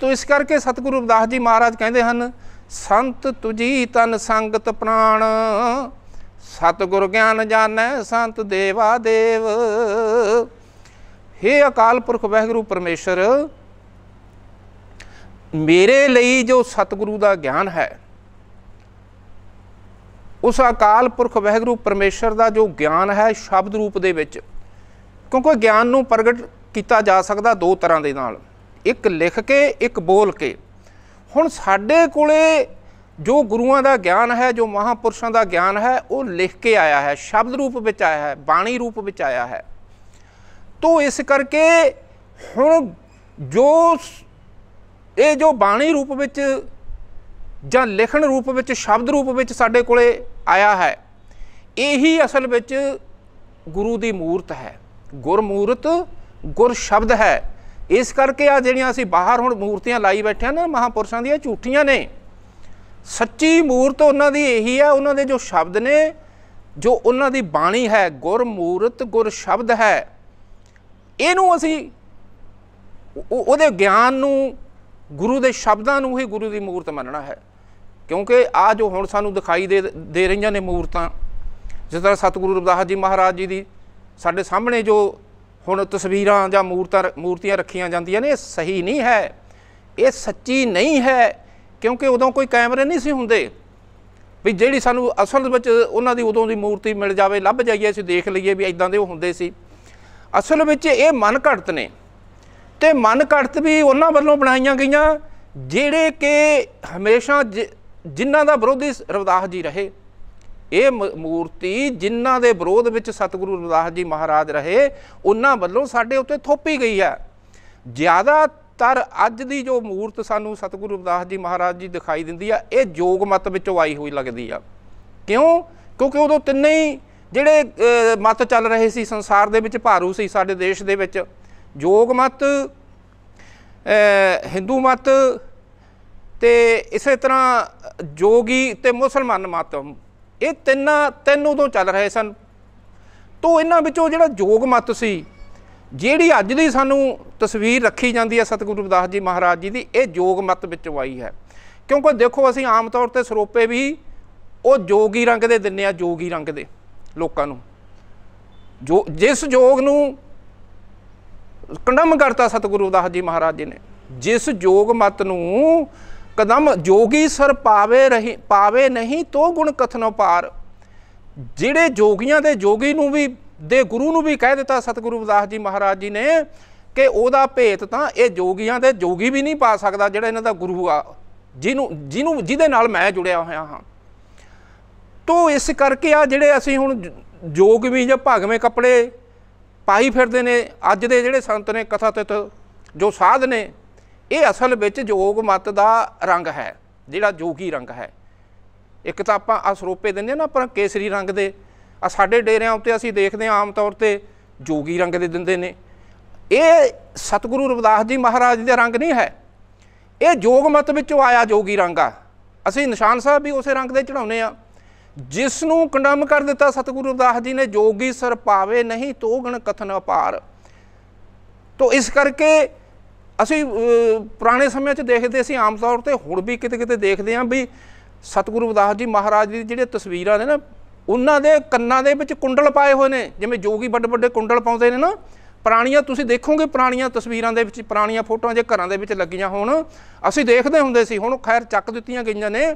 ਤੋ ਇਸ ਕਰਕੇ ਸਤਿਗੁਰੂ ਰਵਿਦਾਸ ਜੀ ਮਹਾਰਾਜ ਕਹਿੰਦੇ ਹਨ ਸੰਤ ਤੁਜੀ ਤਨ ਸੰਗਤ ਪ੍ਰਾਣ ਸਤਗੁਰ ਗਿਆਨ ਜਾਣੈ ਸੰਤ ਦੇਵਾ ਦੇਵ ਹੇ ਅਕਾਲ ਪੁਰਖ ਵਹਿਗੁਰੂ ਪਰਮੇਸ਼ਰ ਮੇਰੇ ਲਈ ਜੋ ਸਤਿਗੁਰੂ ਦਾ ਗਿਆਨ ਹੈ ਉਸ ਅਕਾਲ ਪੁਰਖ ਵਹਿਗੁਰੂ ਪਰਮੇਸ਼ਰ ਦਾ ਜੋ ਗਿਆਨ ਹੈ ਸ਼ਬਦ ਰੂਪ ਦੇ ਵਿੱਚ ਕਿਉਂਕਿ ਗਿਆਨ ਨੂੰ ਪ੍ਰਗਟ ਕੀਤਾ ਜਾ ਸਕਦਾ ਦੋ ਤਰ੍ਹਾਂ ਦੇ ਨਾਲ ਇੱਕ ਲਿਖ ਕੇ ਇੱਕ ਬੋਲ ਕੇ ਹੁਣ ਸਾਡੇ ਕੋਲੇ ਜੋ ਗੁਰੂਆਂ ਦਾ ਗਿਆਨ ਹੈ ਜੋ ਮਹਾਪੁਰਸ਼ਾਂ ਦਾ ਗਿਆਨ ਹੈ ਉਹ ਲਿਖ ਕੇ ਆਇਆ ਹੈ ਸ਼ਬਦ ਰੂਪ ਵਿੱਚ ਆਇਆ ਹੈ ਬਾਣੀ ਰੂਪ ਵਿੱਚ ਆਇਆ ਹੈ ਤੋਂ ਇਸ ਕਰਕੇ ਹੁਣ ਜੋ ਇਹ ਜੋ ਬਾਣੀ ਰੂਪ ਵਿੱਚ ਜਾਂ ਲਿਖਣ ਰੂਪ ਵਿੱਚ ਸ਼ਬਦ ਰੂਪ ਵਿੱਚ ਸਾਡੇ ਕੋਲੇ ਆਇਆ ਹੈ ਇਹੀ ਅਸਲ ਵਿੱਚ ਗੁਰੂ ਦੀ ਮੂਰਤ ਹੈ ਗੁਰਮੂਰਤ ਗੁਰ ਸ਼ਬਦ ਹੈ ਇਸ ਕਰਕੇ ਆ ਜਿਹੜੀਆਂ ਅਸੀਂ ਬਾਹਰ ਹੁਣ ਮੂਰਤੀਆਂ ਲਾਈ ਬੈਠੇ ਆ ਨਾ ਮਹਾਪੁਰਸ਼ਾਂ ਦੀਆਂ ਝੂਠੀਆਂ ਨੇ ਸੱਚੀ ਮੂਰਤ ਉਹਨਾਂ ਦੀ ਇਹੀ ਆ ਉਹਨਾਂ ਦੇ ਜੋ ਸ਼ਬਦ ਨੇ ਜੋ ਉਹਨਾਂ ਦੀ ਬਾਣੀ ਹੈ ਗੁਰ ਮੂਰਤ ਗੁਰ ਸ਼ਬਦ ਹੈ ਇਹਨੂੰ ਅਸੀਂ ਉਹਦੇ ਗਿਆਨ ਨੂੰ ਗੁਰੂ ਦੇ ਸ਼ਬਦਾਂ ਨੂੰ ਹੀ ਗੁਰੂ ਦੀ ਮੂਰਤ ਮੰਨਣਾ ਹੈ ਕਿਉਂਕਿ ਆ ਜੋ ਹੁਣ ਸਾਨੂੰ ਦਿਖਾਈ ਦੇ ਦੇ ਰਹੀਆਂ ਨੇ ਮੂਰਤਾਂ ਜਿਸ ਤਰ੍ਹਾਂ ਸਤਿਗੁਰੂ ਰਵਿਦਾਸ ਜੀ ਮਹਾਰਾਜ ਜੀ ਦੀ ਸਾਡੇ ਸਾਹਮਣੇ ਜੋ ਹੁਣ ਤਸਵੀਰਾਂ ਜਾਂ ਮੂਰਤਾਂ ਮੂਰਤੀਆਂ ਰੱਖੀਆਂ ਜਾਂਦੀਆਂ ਨੇ ਇਹ ਸਹੀ ਨਹੀਂ ਹੈ ਇਹ ਸੱਚੀ ਨਹੀਂ ਹੈ ਕਿਉਂਕਿ ਉਦੋਂ ਕੋਈ ਕੈਮਰੇ ਨਹੀਂ ਸੀ ਹੁੰਦੇ ਵੀ ਜਿਹੜੀ ਸਾਨੂੰ ਅਸਲ ਵਿੱਚ ਉਹਨਾਂ ਦੀ ਉਦੋਂ ਦੀ ਮੂਰਤੀ ਮਿਲ ਜਾਵੇ ਲੱਭ ਜਾਈਏ ਅਸੀਂ ਦੇਖ ਲਈਏ ਵੀ ਇਦਾਂ ਦੇ ਉਹ ਹੁੰਦੇ ਸੀ ਅਸਲ ਵਿੱਚ ਇਹ ਮਨ ਘੜਤ ਨੇ ਤੇ ਮਨ ਘੜਤ ਵੀ ਉਹਨਾਂ ਵੱਲੋਂ ਬਣਾਈਆਂ ਗਈਆਂ ਜਿਹੜੇ ਕਿ ਹਮੇਸ਼ਾ ਜਿਨ੍ਹਾਂ ਦਾ ਵਿਰੋਧੀ ਰਵਦਾਸ ਜੀ ਰਹੇ ਇਹ ਮੂਰਤੀ ਜਿਨ੍ਹਾਂ ਦੇ ਵਿਰੋਧ ਵਿੱਚ ਸਤਿਗੁਰੂ ਰਵਿਦਾਸ ਜੀ ਮਹਾਰਾਜ ਰਹੇ ਉਹਨਾਂ ਵੱਲੋਂ ਸਾਡੇ ਉੱਤੇ ਥੋਪੀ ਗਈ ਹੈ ਜ਼ਿਆਦਾਤਰ ਅੱਜ ਦੀ ਜੋ ਮੂਰਤ ਸਾਨੂੰ ਸਤਿਗੁਰੂ ਰਵਿਦਾਸ ਜੀ ਮਹਾਰਾਜ ਜੀ ਦਿਖਾਈ ਦਿੰਦੀ ਆ ਇਹ ਜੋਗ ਮਤ ਵਿੱਚੋਂ ਆਈ ਹੋਈ ਲੱਗਦੀ ਆ ਕਿਉਂ ਕਿਉਂਕਿ ਉਦੋਂ ਤਿੰਨੇ ਹੀ ਜਿਹੜੇ ਮਤ ਚੱਲ ਰਹੇ ਸੀ ਸੰਸਾਰ ਦੇ ਵਿੱਚ ਭਾਰੂ ਸੀ ਸਾਡੇ ਦੇਸ਼ ਦੇ ਵਿੱਚ ਜੋਗ ਮਤ ਹਿੰਦੂ ਮਤ ਤੇ ਇਸੇ ਤਰ੍ਹਾਂ ਜੋਗੀ ਤੇ ਮੁਸਲਮਾਨ ਮਤ ਇਹ ਤਿੰਨਾਂ ਤਿੰਨ ਤੋਂ ਚੱਲ ਰਹੇ ਸਨ ਤੋਂ ਇਹਨਾਂ ਵਿੱਚੋਂ ਜਿਹੜਾ ਜੋਗ ਮਤ ਸੀ ਜਿਹੜੀ ਅੱਜ ਦੀ ਸਾਨੂੰ ਤਸਵੀਰ ਰੱਖੀ ਜਾਂਦੀ ਹੈ ਸਤਿਗੁਰੂ ਰਵਿਦਾਸ ਜੀ ਮਹਾਰਾਜ ਜੀ ਦੀ ਇਹ ਜੋਗ ਮਤ ਵਿੱਚੋਂ ਆਈ ਹੈ ਕਿਉਂਕਿ ਦੇਖੋ ਅਸੀਂ ਆਮ ਤੌਰ ਤੇ ਸਰੋਪੇ ਵੀ ਉਹ ਜੋਗੀ ਰੰਗ ਦੇ ਦਿੰਨੇ ਆ ਜੋਗੀ ਰੰਗ ਦੇ ਲੋਕਾਂ ਨੂੰ ਜੋ ਜਿਸ ਜੋਗ ਨੂੰ ਕੰਡਮ ਕਰਤਾ ਸਤਿਗੁਰੂ ਰਵਿਦਾਸ ਜੀ ਮਹਾਰਾਜ ਜੀ ਨੇ ਜਿਸ ਜੋਗ ਮਤ ਨੂੰ ਕਦਮ ਜੋਗੀ ਸਰ ਪਾਵੇ ਰਹੀ ਪਾਵੇ ਨਹੀਂ ਤੋ ਗੁਣ ਕਥਨੋ ਪਾਰ ਜਿਹੜੇ ਜੋਗੀਆਂ ਦੇ ਜੋਗੀ ਨੂੰ ਵੀ ਦੇ ਗੁਰੂ ਨੂੰ ਵੀ ਕਹਿ ਦਿੱਤਾ ਸਤਿਗੁਰੂ ਬਦਾਸ ਜੀ ਮਹਾਰਾਜ ਜੀ ਨੇ ਕਿ ਉਹਦਾ ਭੇਤ ਤਾਂ ਇਹ ਜੋਗੀਆਂ ਦੇ ਜੋਗੀ ਵੀ ਨਹੀਂ ਪਾ ਸਕਦਾ ਜਿਹੜਾ ਇਹਨਾਂ ਦਾ ਗੁਰੂ ਆ ਜਿਹਨੂੰ ਜਿਹਨੂੰ ਜਿਹਦੇ ਨਾਲ ਮੈਂ ਜੁੜਿਆ ਹੋਇਆ ਹਾਂ ਤੋ ਇਸ ਕਰਕੇ ਆ ਜਿਹੜੇ ਅਸੀਂ ਹੁਣ ਜੋਗ ਵੀ ਜਾਂ ਭਗਵੇਂ ਕੱਪੜੇ ਪਾਈ ਫਿਰਦੇ ਨੇ ਅੱਜ ਦੇ ਜਿਹੜੇ ਸੰਤ ਨੇ ਕਥਾ ਤੇ ਜੋ ਸਾਧ ਨੇ ਇਹ ਅਸਲ ਵਿੱਚ ਜੋਗ ਮਤ ਦਾ ਰੰਗ ਹੈ ਜਿਹੜਾ ਜੋਗੀ ਰੰਗ ਹੈ ਇੱਕ ਤਾਂ ਆਪਾਂ ਆ ਸਰੂਪੇ ਦਿੰਦੇ ਨਾ ਪਰ ਕੇਸਰੀ ਰੰਗ ਦੇ ਆ ਸਾਡੇ ਡੇਰਿਆਂ ਉੱਤੇ ਅਸੀਂ ਦੇਖਦੇ ਆ ਆਮ ਤੌਰ ਤੇ ਜੋਗੀ ਰੰਗ ਦੇ ਦਿੰਦੇ ਨੇ ਇਹ ਸਤਿਗੁਰੂ ਰਵਿਦਾਸ ਜੀ ਮਹਾਰਾਜ ਦੇ ਰੰਗ ਨਹੀਂ ਹੈ ਇਹ ਜੋਗ ਮਤ ਵਿੱਚੋਂ ਆਇਆ ਜੋਗੀ ਰੰਗ ਆ ਅਸੀਂ ਨਿਸ਼ਾਨ ਸਾਹਿਬ ਵੀ ਉਸੇ ਰੰਗ ਦੇ ਚੜਾਉਨੇ ਆ ਜਿਸ ਨੂੰ ਕੰਡਮ ਕਰ ਦਿੱਤਾ ਸਤਿਗੁਰੂ ਰਵਿਦਾਸ ਜੀ ਨੇ ਜੋਗੀ ਸਰ ਪਾਵੇ ਨਹੀਂ ਤੋਗਣ ਕਥਨ ਅਪਾਰ ਤੋ ਇਸ ਕਰਕੇ ਅਸੀਂ ਪੁਰਾਣੇ ਸਮੇਂ 'ਚ ਦੇਖਦੇ ਸੀ ਆਮ ਤੌਰ ਤੇ ਹੁਣ ਵੀ ਕਿਤੇ ਕਿਤੇ ਦੇਖਦੇ ਆਂ ਵੀ ਸਤਿਗੁਰੂ ਬਦਾਸ ਜੀ ਮਹਾਰਾਜ ਦੀ ਜਿਹੜੇ ਤਸਵੀਰਾਂ ਨੇ ਨਾ ਉਹਨਾਂ ਦੇ ਕੰਨਾਂ ਦੇ ਵਿੱਚ ਕੁੰਡਲ ਪਾਏ ਹੋਏ ਨੇ ਜਿਵੇਂ ਜੋਗੀ ਵੱਡੇ ਵੱਡੇ ਕੁੰਡਲ ਪਾਉਂਦੇ ਨੇ ਨਾ ਪੁਰਾਣੀਆਂ ਤੁਸੀਂ ਦੇਖੋਗੇ ਪੁਰਾਣੀਆਂ ਤਸਵੀਰਾਂ ਦੇ ਵਿੱਚ ਪੁਰਾਣੀਆਂ ਫੋਟੋਆਂ ਜੇ ਘਰਾਂ ਦੇ ਵਿੱਚ ਲੱਗੀਆਂ ਹੋਣ ਅਸੀਂ ਦੇਖਦੇ ਹੁੰਦੇ ਸੀ ਹੁਣ ਖੈਰ ਚੱਕ ਦਿੱਤੀਆਂ ਗਈਆਂ ਨੇ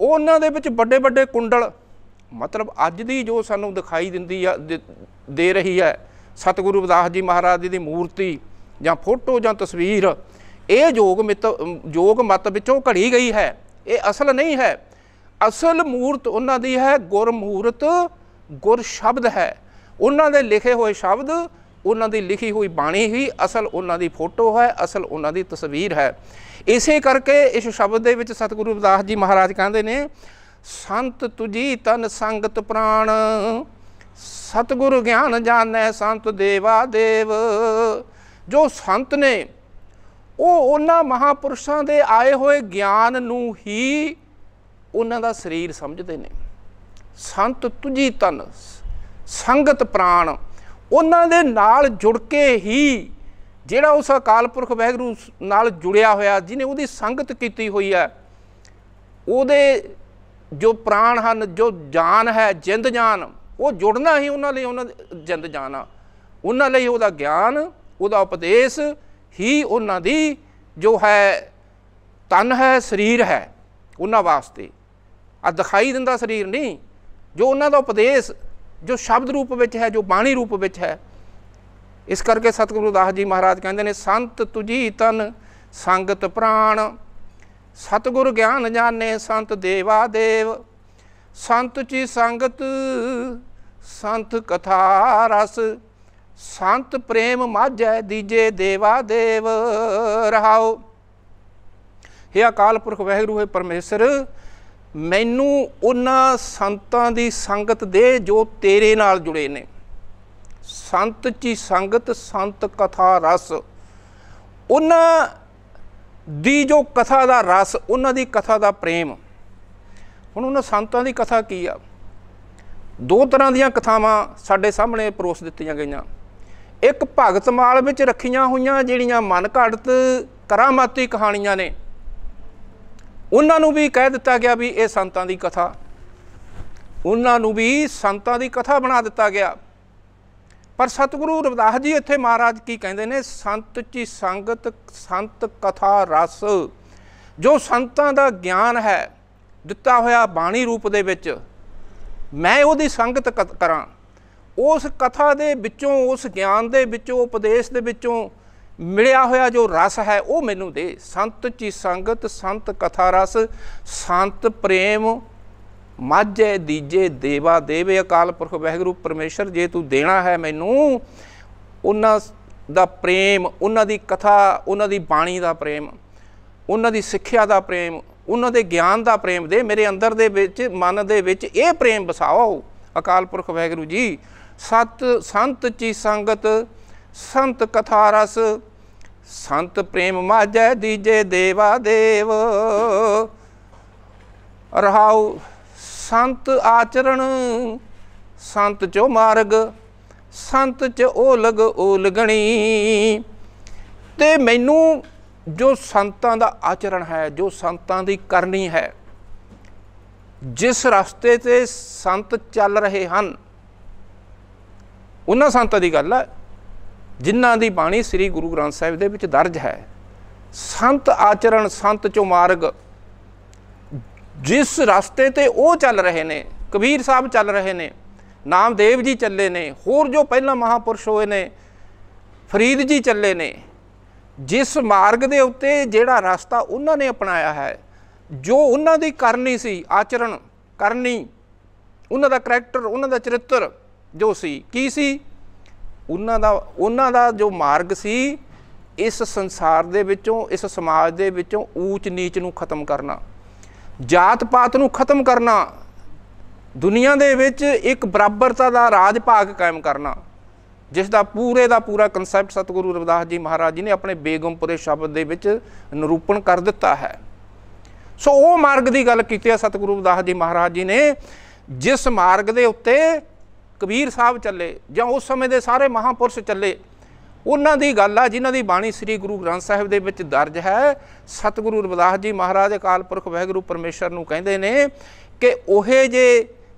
ਉਹਨਾਂ ਦੇ ਵਿੱਚ ਵੱਡੇ ਵੱਡੇ ਕੁੰਡਲ ਮਤਲਬ ਅੱਜ ਦੀ ਜੋ ਸਾਨੂੰ ਦਿਖਾਈ ਦਿੰਦੀ ਆ ਦੇ ਰਹੀ ਹੈ ਸਤਿਗੁਰੂ ਬਦਾਸ ਜੀ ਮਹਾਰਾਜ ਦੀ ਮੂਰਤੀ ਜਾਂ ਫੋਟੋ ਜਾਂ ਤਸਵੀਰ ਇਹ ਯੋਗ ਮਿਤ ਯੋਗ ਮਤ ਵਿੱਚੋਂ ਘੜੀ ਗਈ ਹੈ ਇਹ ਅਸਲ ਨਹੀਂ ਹੈ ਅਸਲ ਮੂਰਤ ਉਹਨਾਂ ਦੀ ਹੈ ਗੁਰ ਮੂਰਤ ਗੁਰ ਸ਼ਬਦ ਹੈ ਉਹਨਾਂ ਦੇ ਲਿਖੇ ਹੋਏ ਸ਼ਬਦ ਉਹਨਾਂ ਦੀ ਲਿਖੀ ਹੋਈ ਬਾਣੀ ਹੀ ਅਸਲ ਉਹਨਾਂ ਦੀ ਫੋਟੋ ਹੈ ਅਸਲ ਉਹਨਾਂ ਦੀ ਤਸਵੀਰ ਹੈ ਇਸੇ ਕਰਕੇ ਇਸ ਸ਼ਬਦ ਦੇ ਵਿੱਚ ਸਤਿਗੁਰੂ ਰਵਿਦਾਸ ਜੀ ਮਹਾਰਾਜ ਕਹਿੰਦੇ ਨੇ ਸੰਤ ਤੁਜੀ ਤਨ ਸੰਗਤ ਪ੍ਰਾਣ ਸਤਗੁਰ ਗਿਆਨ ਜਾਣੈ ਸੰਤ ਦੇਵਾ ਦੇਵ ਜੋ ਸੰਤ ਨੇ ਉਹ ਉਹਨਾਂ ਮਹਾਪੁਰਸ਼ਾਂ ਦੇ ਆਏ ਹੋਏ ਗਿਆਨ ਨੂੰ ਹੀ ਉਹਨਾਂ ਦਾ ਸਰੀਰ ਸਮਝਦੇ ਨੇ ਸੰਤ ਤੁਜੀ ਤਨ ਸੰਗਤ ਪ੍ਰਾਣ ਉਹਨਾਂ ਦੇ ਨਾਲ ਜੁੜ ਕੇ ਹੀ ਜਿਹੜਾ ਉਸ ਅਕਾਲ ਪੁਰਖ ਵਹਿਗੁਰੂ ਨਾਲ ਜੁੜਿਆ ਹੋਇਆ ਜਿਨੇ ਉਹਦੀ ਸੰਗਤ ਕੀਤੀ ਹੋਈ ਹੈ ਉਹਦੇ ਜੋ ਪ੍ਰਾਣ ਹਨ ਜੋ ਜਾਨ ਹੈ ਜਿੰਦ ਜਾਨ ਉਹ ਜੁੜਨਾ ਹੀ ਉਹਨਾਂ ਲਈ ਉਹਨਾਂ ਜਿੰਦ ਜਾਨ ਆ ਉਹਨਾਂ ਲਈ ਉਹਦਾ ਗਿਆਨ ਉਹਦਾ ਉਪਦੇਸ਼ ਹੀ ਉਹਨਾਂ ਦੀ ਜੋ ਹੈ ਤਨ ਹੈ ਸਰੀਰ ਹੈ ਉਹਨਾਂ ਵਾਸਤੇ ਆ ਦਿਖਾਈ ਦਿੰਦਾ ਸਰੀਰ ਨਹੀਂ ਜੋ ਉਹਨਾਂ ਦਾ ਉਪਦੇਸ਼ ਜੋ ਸ਼ਬਦ ਰੂਪ ਵਿੱਚ ਹੈ ਜੋ ਬਾਣੀ ਰੂਪ ਵਿੱਚ ਹੈ ਇਸ ਕਰਕੇ ਸਤਿਗੁਰੂ ਦਾਸ ਜੀ ਮਹਾਰਾਜ ਕਹਿੰਦੇ ਨੇ ਸੰਤ ਤੁਜੀ ਤਨ ਸੰਗਤ ਪ੍ਰਾਣ ਸਤਗੁਰ ਗਿਆਨ ਜਾਣੇ ਸੰਤ ਦੇਵਾ ਦੇਵ ਸੰਤ ਚੀ ਸੰਗਤ ਸੰਤ ਕਥਾ ਰਸ ਸੰਤ ਪ੍ਰੇਮ ਮਾਝੈ ਦੀਜੇ ਦੇਵਾ ਦੇਵ ਰਹਾਓ ਹੇ ਅਕਾਲ ਪੁਰਖ ਵਾਹਿਗੁਰੂ ਹੈ ਪਰਮੇਸ਼ਰ ਮੈਨੂੰ ਉਹਨਾਂ ਸੰਤਾਂ ਦੀ ਸੰਗਤ ਦੇ ਜੋ ਤੇਰੇ ਨਾਲ ਜੁੜੇ ਨੇ ਸੰਤ ਚੀ ਸੰਗਤ ਸੰਤ ਕਥਾ ਰਸ ਉਹਨਾਂ ਦੀ ਜੋ ਕਥਾ ਦਾ ਰਸ ਉਹਨਾਂ ਦੀ ਕਥਾ ਦਾ ਪ੍ਰੇਮ ਹੁਣ ਉਹਨਾਂ ਸੰਤਾਂ ਦੀ ਕਥਾ ਕੀ ਆ ਦੋ ਤਰ੍ਹਾਂ ਦੀਆਂ ਕਥਾਵਾਂ ਸਾਡੇ ਸਾਹਮਣੇ ਪਰੋਸ ਦਿੱਤੀਆਂ ਗਈਆਂ ਇੱਕ ਭਗਤ ਮਾਲ ਵਿੱਚ ਰੱਖੀਆਂ ਹੋਈਆਂ ਜਿਹੜੀਆਂ ਮਨ ਘੜਤ ਕਰਾਮਾਤੀ ਕਹਾਣੀਆਂ ਨੇ ਉਹਨਾਂ ਨੂੰ ਵੀ ਕਹਿ ਦਿੱਤਾ ਗਿਆ ਵੀ ਇਹ ਸੰਤਾਂ ਦੀ ਕਥਾ ਉਹਨਾਂ ਨੂੰ ਵੀ ਸੰਤਾਂ ਦੀ ਕਥਾ ਬਣਾ ਦਿੱਤਾ ਗਿਆ ਪਰ ਸਤਿਗੁਰੂ ਰਵਿਦਾਸ ਜੀ ਇੱਥੇ ਮਹਾਰਾਜ ਕੀ ਕਹਿੰਦੇ ਨੇ ਸੰਤ ਚੀ ਸੰਗਤ ਸੰਤ ਕਥਾ ਰਸ ਜੋ ਸੰਤਾਂ ਦਾ ਗਿਆਨ ਹੈ ਦਿੱਤਾ ਹੋਇਆ ਬਾਣੀ ਰੂਪ ਦੇ ਵਿੱਚ ਮੈਂ ਉਹਦੀ ਸੰਗਤ ਕਰਾਂ ਉਸ ਕਥਾ ਦੇ ਵਿੱਚੋਂ ਉਸ ਗਿਆਨ ਦੇ ਵਿੱਚੋਂ ਉਪਦੇਸ਼ ਦੇ ਵਿੱਚੋਂ ਮਿਲਿਆ ਹੋਇਆ ਜੋ ਰਸ ਹੈ ਉਹ ਮੈਨੂੰ ਦੇ ਸੰਤ ਚੀ ਸੰਗਤ ਸੰਤ ਕਥਾ ਰਸ ਸੰਤ ਪ੍ਰੇਮ ਮਾਝੇ ਦੀਜੇ ਦੇਵਾ ਦੇਵੇ ਅਕਾਲ ਪੁਰਖ ਵਹਿਗੁਰੂ ਪਰਮੇਸ਼ਰ ਜੇ ਤੂੰ ਦੇਣਾ ਹੈ ਮੈਨੂੰ ਉਹਨਾਂ ਦਾ ਪ੍ਰੇਮ ਉਹਨਾਂ ਦੀ ਕਥਾ ਉਹਨਾਂ ਦੀ ਬਾਣੀ ਦਾ ਪ੍ਰੇਮ ਉਹਨਾਂ ਦੀ ਸਿੱਖਿਆ ਦਾ ਪ੍ਰੇਮ ਉਹਨਾਂ ਦੇ ਗਿਆਨ ਦਾ ਪ੍ਰੇਮ ਦੇ ਮੇਰੇ ਅੰਦਰ ਦੇ ਵਿੱਚ ਮਨ ਦੇ ਵਿੱਚ ਇਹ ਪ੍ਰੇਮ ਵਸਾਓ ਅਕਾਲ ਪੁਰਖ ਵਹਿਗੁਰੂ ਜੀ ਸਤ ਸੰਤ ਚੀ ਸੰਗਤ ਸੰਤ ਕਥਾ ਰਸ ਸੰਤ ਪ੍ਰੇਮ ਮਾਜੈ ਦੀਜੇ ਦੇਵਾ ਦੇਵ ਰਹਾਉ ਸੰਤ ਆਚਰਣ ਸੰਤ ਚੋ ਮਾਰਗ ਸੰਤ ਚ ਓਲਗ ਓਲਗਣੀ ਤੇ ਮੈਨੂੰ ਜੋ ਸੰਤਾਂ ਦਾ ਆਚਰਣ ਹੈ ਜੋ ਸੰਤਾਂ ਦੀ ਕਰਨੀ ਹੈ ਜਿਸ ਰਸਤੇ ਤੇ ਸੰਤ ਚੱਲ ਰਹੇ ਹਨ ਉਹਨਾਂ ਸੰਤਾਂ ਦੀ ਗੱਲ ਹੈ ਜਿਨ੍ਹਾਂ ਦੀ ਬਾਣੀ ਸ੍ਰੀ ਗੁਰੂ ਗ੍ਰੰਥ ਸਾਹਿਬ ਦੇ ਵਿੱਚ ਦਰਜ ਹੈ ਸੰਤ ਆਚਰਣ ਸੰਤ ਚੋ ਮਾਰਗ ਜਿਸ ਰਸਤੇ ਤੇ ਉਹ ਚੱਲ ਰਹੇ ਨੇ ਕਬੀਰ ਸਾਹਿਬ ਚੱਲ ਰਹੇ ਨੇ ਨਾਮਦੇਵ ਜੀ ਚੱਲੇ ਨੇ ਹੋਰ ਜੋ ਪਹਿਲਾਂ ਮਹਾਪੁਰਸ਼ ਹੋਏ ਨੇ ਫਰੀਦ ਜੀ ਚੱਲੇ ਨੇ ਜਿਸ ਮਾਰਗ ਦੇ ਉੱਤੇ ਜਿਹੜਾ ਰਸਤਾ ਉਹਨਾਂ ਨੇ ਅਪਣਾਇਆ ਹੈ ਜੋ ਉਹਨਾਂ ਦੀ ਕਰਨੀ ਸੀ ਆਚਰਣ ਕਰਨੀ ਉਹਨਾਂ ਦਾ ਕੈਰੈਕਟਰ ਉਹਨਾਂ ਦਾ ਚਰਿੱਤਰ ਜੋ ਸੀ ਕੀ ਸੀ ਉਹਨਾਂ ਦਾ ਉਹਨਾਂ ਦਾ ਜੋ ਮਾਰਗ ਸੀ ਇਸ ਸੰਸਾਰ ਦੇ ਵਿੱਚੋਂ ਇਸ ਸਮਾਜ ਦੇ ਵਿੱਚੋਂ ਊਚ ਨੀਚ ਨੂੰ ਖਤਮ ਕਰਨਾ ਜਾਤ ਪਾਤ ਨੂੰ ਖਤਮ ਕਰਨਾ ਦੁਨੀਆ ਦੇ ਵਿੱਚ ਇੱਕ ਬਰਾਬਰਤਾ ਦਾ ਰਾਜ ਭਾਗ ਕਾਇਮ ਕਰਨਾ ਜਿਸ ਦਾ ਪੂਰੇ ਦਾ ਪੂਰਾ ਕਨਸੈਪਟ ਸਤਿਗੁਰੂ ਰਵਿਦਾਸ ਜੀ ਮਹਾਰਾਜ ਜੀ ਨੇ ਆਪਣੇ ਬੇਗਮਪੁਰੇ ਸ਼ਬਦ ਦੇ ਵਿੱਚ ਨਿਰੂਪਣ ਕਰ ਦਿੱਤਾ ਹੈ ਸੋ ਉਹ ਮਾਰਗ ਦੀ ਗੱਲ ਕੀਤੀ ਹੈ ਸਤਿਗੁਰੂ ਰਵਿਦਾਸ ਜੀ ਮਹਾਰਾਜ ਜੀ ਨੇ ਜਿਸ ਮਾਰਗ ਦੇ ਉੱਤੇ ਕਬੀਰ ਸਾਹਿਬ ਚੱਲੇ ਜਾਂ ਉਸ ਸਮੇਂ ਦੇ ਸਾਰੇ ਮਹਾਪੁਰਸ਼ ਚੱਲੇ ਉਹਨਾਂ ਦੀ ਗੱਲ ਆ ਜਿਨ੍ਹਾਂ ਦੀ ਬਾਣੀ ਸ੍ਰੀ ਗੁਰੂ ਗ੍ਰੰਥ ਸਾਹਿਬ ਦੇ ਵਿੱਚ ਦਰਜ ਹੈ ਸਤਿਗੁਰੂ ਰਵਿਦਾਸ ਜੀ ਮਹਾਰਾਜ ਅਕਾਲ ਪੁਰਖ ਵਾਹਿਗੁਰੂ ਪਰਮੇਸ਼ਰ ਨੂੰ ਕਹਿੰਦੇ ਨੇ ਕਿ ਉਹੇ ਜੇ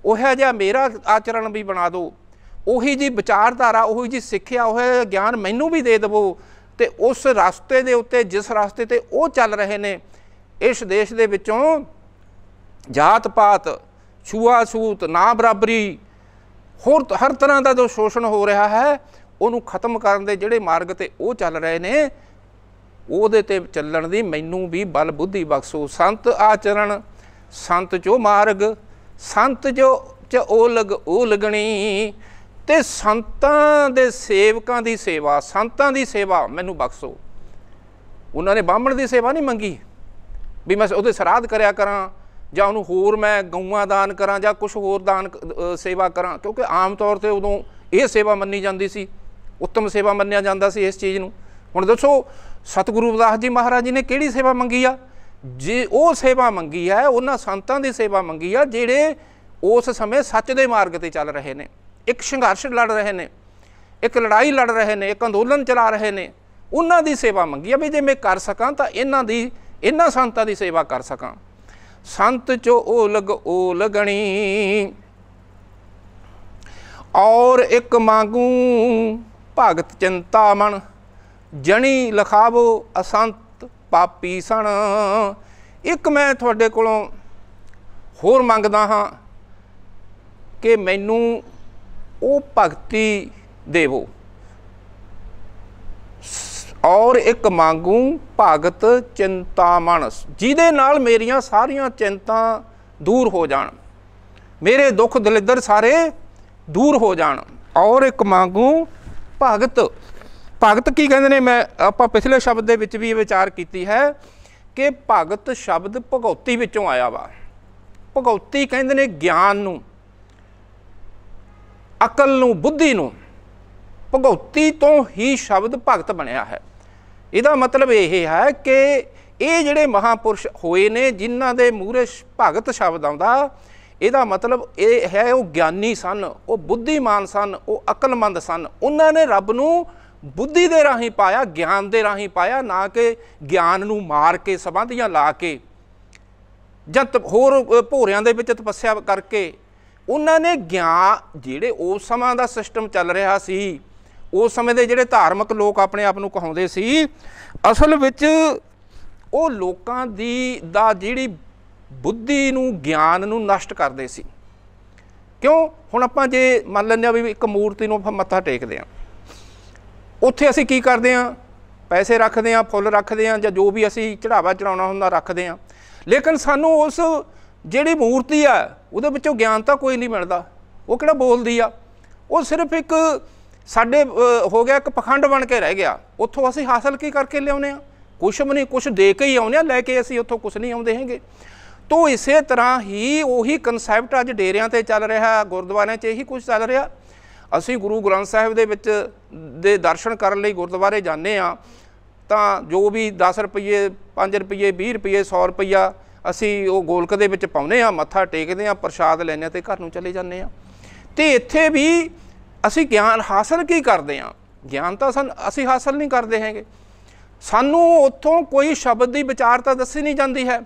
ਉਹਿਆ ਜਿਹਾ ਮੇਰਾ ਆਚਰਣ ਵੀ ਬਣਾ ਦਿਓ ਉਹੀ ਜੀ ਵਿਚਾਰਧਾਰਾ ਉਹੀ ਜੀ ਸਿੱਖਿਆ ਉਹ ਗਿਆਨ ਮੈਨੂੰ ਵੀ ਦੇ ਦਿਵੋ ਤੇ ਉਸ ਰਸਤੇ ਦੇ ਉੱਤੇ ਜਿਸ ਰਸਤੇ ਤੇ ਉਹ ਚੱਲ ਰਹੇ ਨੇ ਇਸ ਦੇਸ਼ ਦੇ ਵਿੱਚੋਂ ਜਾਤ ਪਾਤ ਛੂਆ ਸੂਤ ਨਾ ਬਰਾਬਰੀ ਹੋਰ ਹਰ ਤਰ੍ਹਾਂ ਦਾ ਜੋ ਸ਼ੋਸ਼ਣ ਹੋ ਰਿਹਾ ਹੈ ਉਹਨੂੰ ਖਤਮ ਕਰਨ ਦੇ ਜਿਹੜੇ ਮਾਰਗ ਤੇ ਉਹ ਚੱਲ ਰਹੇ ਨੇ ਉਹਦੇ ਤੇ ਚੱਲਣ ਦੀ ਮੈਨੂੰ ਵੀ ਬਲ ਬੁੱਧੀ ਬਖਸ਼ੋ ਸੰਤ ਆਚਰਣ ਸੰਤ ਜੋ ਮਾਰਗ ਸੰਤ ਜੋ ਚ ਉਹ ਲਗ ਉਹ ਲਗਣੀ ਤੇ ਸੰਤਾਂ ਦੇ ਸੇਵਕਾਂ ਦੀ ਸੇਵਾ ਸੰਤਾਂ ਦੀ ਸੇਵਾ ਮੈਨੂੰ ਬਖਸ਼ੋ ਉਹਨਾਂ ਨੇ ਬਾਹਮਣ ਦੀ ਸੇਵਾ ਨਹੀਂ ਮੰਗੀ ਵੀ ਮੈਂ ਉਹਦੇ ਸਰਾਧ ਕਰਿਆ ਕਰਾਂ ਜਾਂ ਉਹਨੂੰ ਹੋਰ ਮੈਂ ਗਊਆਂ ਦਾਨ ਕਰਾਂ ਜਾਂ ਕੁਝ ਹੋਰ ਦਾਨ ਸੇਵਾ ਕਰਾਂ ਕਿਉਂਕਿ ਆਮ ਤੌਰ ਤੇ ਉਦੋਂ ਇਹ ਸੇਵਾ ਮੰਨੀ ਜਾਂਦੀ ਸੀ ਉੱਤਮ ਸੇਵਾ ਮੰਨਿਆ ਜਾਂਦਾ ਸੀ ਇਸ ਚੀਜ਼ ਨੂੰ ਹੁਣ ਦੱਸੋ ਸਤਿਗੁਰੂ ਅਵਦਾਸ ਜੀ ਮਹਾਰਾਜ ਜੀ ਨੇ ਕਿਹੜੀ ਸੇਵਾ ਮੰਗੀ ਆ ਜੇ ਉਹ ਸੇਵਾ ਮੰਗੀ ਹੈ ਉਹਨਾਂ ਸੰਤਾਂ ਦੀ ਸੇਵਾ ਮੰਗੀ ਆ ਜਿਹੜੇ ਉਸ ਸਮੇਂ ਸੱਚ ਦੇ ਮਾਰਗ ਤੇ ਚੱਲ ਰਹੇ ਨੇ ਇੱਕ ਸੰਘਰਸ਼ ਲੜ ਰਹੇ ਨੇ ਇੱਕ ਲੜਾਈ ਲੜ ਰਹੇ ਨੇ ਇੱਕ ਅੰਦੋਲਨ ਚਲਾ ਰਹੇ ਨੇ ਉਹਨਾਂ ਦੀ ਸੇਵਾ ਮੰਗੀ ਆ ਵੀ ਜੇ ਮੈਂ ਕਰ ਸਕਾਂ ਤਾਂ ਇਹਨਾਂ ਦੀ ਇਹਨਾਂ ਸੰਤਾਂ ਦੀ ਸੇਵਾ ਕਰ ਸਕਾਂ ਸੰਤ ਚੋ ਓਲਗ ਓਲਗਣੀ ਔਰ ਇੱਕ ਮੰਗੂ ਭਗਤ ਚਿੰਤਾ ਮਨ ਜਣੀ ਲਖਾਵੋ ਅਸੰਤ ਪਾਪੀ ਸਣ ਇੱਕ ਮੈਂ ਤੁਹਾਡੇ ਕੋਲੋਂ ਹੋਰ ਮੰਗਦਾ ਹਾਂ ਕਿ ਮੈਨੂੰ ਉਹ ਭਗਤੀ ਦੇਵੋ ਔਰ ਇੱਕ ਮੰਗੂ ਭਗਤ ਚਿੰਤਾ ਮਨਸ ਜਿਹਦੇ ਨਾਲ ਮੇਰੀਆਂ ਸਾਰੀਆਂ ਚਿੰਤਾ ਦੂਰ ਹੋ ਜਾਣ ਮੇਰੇ ਦੁੱਖ ਦਲਿੱਦਰ ਸਾਰੇ ਦੂਰ ਹੋ ਜਾਣ ਔਰ ਇੱਕ ਮੰਗੂ ਭਗਤ ਭਗਤ ਕੀ ਕਹਿੰਦੇ ਨੇ ਮੈਂ ਆਪਾਂ ਪਿਛਲੇ ਸ਼ਬਦ ਦੇ ਵਿੱਚ ਵੀ ਇਹ ਵਿਚਾਰ ਕੀਤੀ ਹੈ ਕਿ ਭਗਤ ਸ਼ਬਦ ਭਗਉਤੀ ਵਿੱਚੋਂ ਆਇਆ ਵਾ ਭਗਉਤੀ ਕਹਿੰਦੇ ਨੇ ਗਿਆਨ ਨੂੰ ਅਕਲ ਨੂੰ ਬੁੱਧੀ ਨੂੰ ਭਗਉਤੀ ਤੋਂ ਹੀ ਸ਼ਬਦ ਭਗਤ ਬਣਿਆ ਹੈ ਇਹਦਾ ਮਤਲਬ ਇਹ ਹੈ ਕਿ ਇਹ ਜਿਹੜੇ ਮਹਾਪੁਰਸ਼ ਹੋਏ ਨੇ ਜਿਨ੍ਹਾਂ ਦੇ ਮੂਰੇ ਭਗਤ ਸ਼ਬਦ ਆਉਂਦਾ ਇਹਦਾ ਮਤਲਬ ਇਹ ਹੈ ਉਹ ਗਿਆਨੀ ਸਨ ਉਹ ਬੁੱਧੀਮਾਨ ਸਨ ਉਹ ਅਕਲਮੰਦ ਸਨ ਉਹਨਾਂ ਨੇ ਰੱਬ ਨੂੰ ਬੁੱਧੀ ਦੇ ਰਾਹੀਂ ਪਾਇਆ ਗਿਆਨ ਦੇ ਰਾਹੀਂ ਪਾਇਆ ਨਾ ਕਿ ਗਿਆਨ ਨੂੰ ਮਾਰ ਕੇ ਸਬੰਧੀਆਂ ਲਾ ਕੇ ਜਾਂ ਹੋਰ ਭੋਰਿਆਂ ਦੇ ਵਿੱਚ ਤਪੱਸਿਆ ਕਰਕੇ ਉਹਨਾਂ ਨੇ ਗਿਆਨ ਜਿਹੜੇ ਉਸ ਸਮਾਂ ਦਾ ਸਿਸਟਮ ਚੱਲ ਰਿਹਾ ਸੀ ਉਸ ਸਮੇਂ ਦੇ ਜਿਹੜੇ ਧਾਰਮਿਕ ਲੋਕ ਆਪਣੇ ਆਪ ਨੂੰ ਕਹਾਉਂਦੇ ਸੀ ਅਸਲ ਵਿੱਚ ਉਹ ਲੋਕਾਂ ਦੀ ਦਾ ਜਿਹੜੀ ਬੁੱਧੀ ਨੂੰ ਗਿਆਨ ਨੂੰ ਨਸ਼ਟ ਕਰਦੇ ਸੀ ਕਿਉਂ ਹੁਣ ਆਪਾਂ ਜੇ ਮੰਨ ਲੈਂਦੇ ਆ ਵੀ ਇੱਕ ਮੂਰਤੀ ਨੂੰ ਆਪਾਂ ਮੱਥਾ ਟੇਕਦੇ ਆ ਉੱਥੇ ਅਸੀਂ ਕੀ ਕਰਦੇ ਆ ਪੈਸੇ ਰੱਖਦੇ ਆ ਫੁੱਲ ਰੱਖਦੇ ਆ ਜਾਂ ਜੋ ਵੀ ਅਸੀਂ ਚੜਾਵਾ ਚੜਾਉਣਾ ਹੁੰਦਾ ਰੱਖਦੇ ਆ ਲੇਕਿਨ ਸਾਨੂੰ ਉਸ ਜਿਹੜੀ ਮੂਰਤੀ ਆ ਉਹਦੇ ਵਿੱਚੋਂ ਗਿਆਨ ਤਾਂ ਕੋਈ ਨਹੀਂ ਮਿਲਦਾ ਉਹ ਕਿਹੜਾ ਬੋਲਦੀ ਆ ਉਹ ਸਿਰਫ ਇੱਕ ਸਾਡੇ ਹੋ ਗਿਆ ਇੱਕ ਪਖੰਡ ਬਣ ਕੇ ਰਹਿ ਗਿਆ ਉੱਥੋਂ ਅਸੀਂ ਹਾਸਲ ਕੀ ਕਰਕੇ ਲਿਆਉਨੇ ਆ ਕੁਛ ਵੀ ਨਹੀਂ ਕੁਛ ਦੇ ਕੇ ਹੀ ਆਉਨੇ ਆ ਲੈ ਕੇ ਅਸੀਂ ਉੱਥੋਂ ਕੁਛ ਨਹੀਂ ਆਉਂਦੇ ਹੈਗੇ ਤੋ ਇਸੇ ਤਰ੍ਹਾਂ ਹੀ ਉਹੀ ਕਨਸੈਪਟ ਅੱਜ ਡੇਰਿਆਂ ਤੇ ਚੱਲ ਰਿਹਾ ਗੁਰਦੁਆਰਿਆਂ 'ਚ ਇਹੀ ਕੁਝ ਚੱਲ ਰਿਹਾ ਅਸੀਂ ਗੁਰੂ ਗ੍ਰੰਥ ਸਾਹਿਬ ਦੇ ਵਿੱਚ ਦੇ ਦਰਸ਼ਨ ਕਰਨ ਲਈ ਗੁਰਦੁਆਰੇ ਜਾਂਦੇ ਆ ਤਾਂ ਜੋ ਵੀ 10 ਰੁਪਏ 5 ਰੁਪਏ 20 ਰੁਪਏ 100 ਰੁਪਿਆ ਅਸੀਂ ਉਹ ਗੋਲਕ ਦੇ ਵਿੱਚ ਪਾਉਨੇ ਆ ਮੱਥਾ ਟੇਕਦੇ ਆ ਪ੍ਰਸ਼ਾਦ ਲੈਨੇ ਤੇ ਘਰ ਨੂੰ ਚਲੇ ਜਾਂਦੇ ਆ ਤੇ ਇੱਥੇ ਵੀ ਅਸੀਂ ਗਿਆਨ ਹਾਸਲ ਕੀ ਕਰਦੇ ਆ ਗਿਆਨ ਤਾਂ ਸਨ ਅਸੀਂ ਹਾਸਲ ਨਹੀਂ ਕਰਦੇ ਹੈਗੇ ਸਾਨੂੰ ਉੱਥੋਂ ਕੋਈ ਸ਼ਬਦ ਦੀ ਵਿਚਾਰਤਾ ਦੱਸੀ ਨਹੀਂ ਜਾਂਦੀ ਹੈ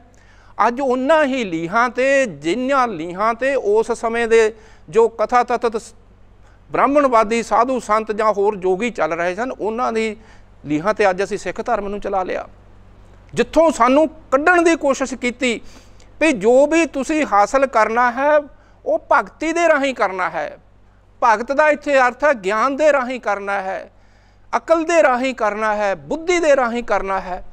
ਅੱਜ ਉਹਨਾਂ ਹੀ ਲੀਹਾਂ ਤੇ ਜਿਨ੍ਹਾਂ ਲੀਹਾਂ ਤੇ ਉਸ ਸਮੇਂ ਦੇ ਜੋ ਕਥਾ ਤਤ ਬ੍ਰਾਹਮਣਵਾਦੀ ਸਾਧੂ ਸੰਤ ਜਾਂ ਹੋਰ ਜੋਗੀ ਚੱਲ ਰਹੇ ਸਨ ਉਹਨਾਂ ਦੀ ਲੀਹਾਂ ਤੇ ਅੱਜ ਅਸੀਂ ਸਿੱਖ ਧਰਮ ਨੂੰ ਚਲਾ ਲਿਆ ਜਿੱਥੋਂ ਸਾਨੂੰ ਕੱਢਣ ਦੀ ਕੋਸ਼ਿਸ਼ ਕੀਤੀ ਵੀ ਜੋ ਵੀ ਤੁਸੀਂ ਹਾਸਲ ਕਰਨਾ ਹੈ ਉਹ ਭਗਤੀ ਦੇ ਰਾਹੀਂ ਕਰਨਾ ਹੈ ਭਗਤ ਦਾ ਇੱਥੇ ਅਰਥ ਹੈ ਗਿਆਨ ਦੇ ਰਾਹੀਂ ਕਰਨਾ ਹੈ ਅਕਲ ਦੇ ਰਾਹੀਂ ਕਰਨਾ ਹੈ ਬੁੱਧੀ ਦੇ ਰਾਹੀਂ ਕਰਨਾ ਹੈ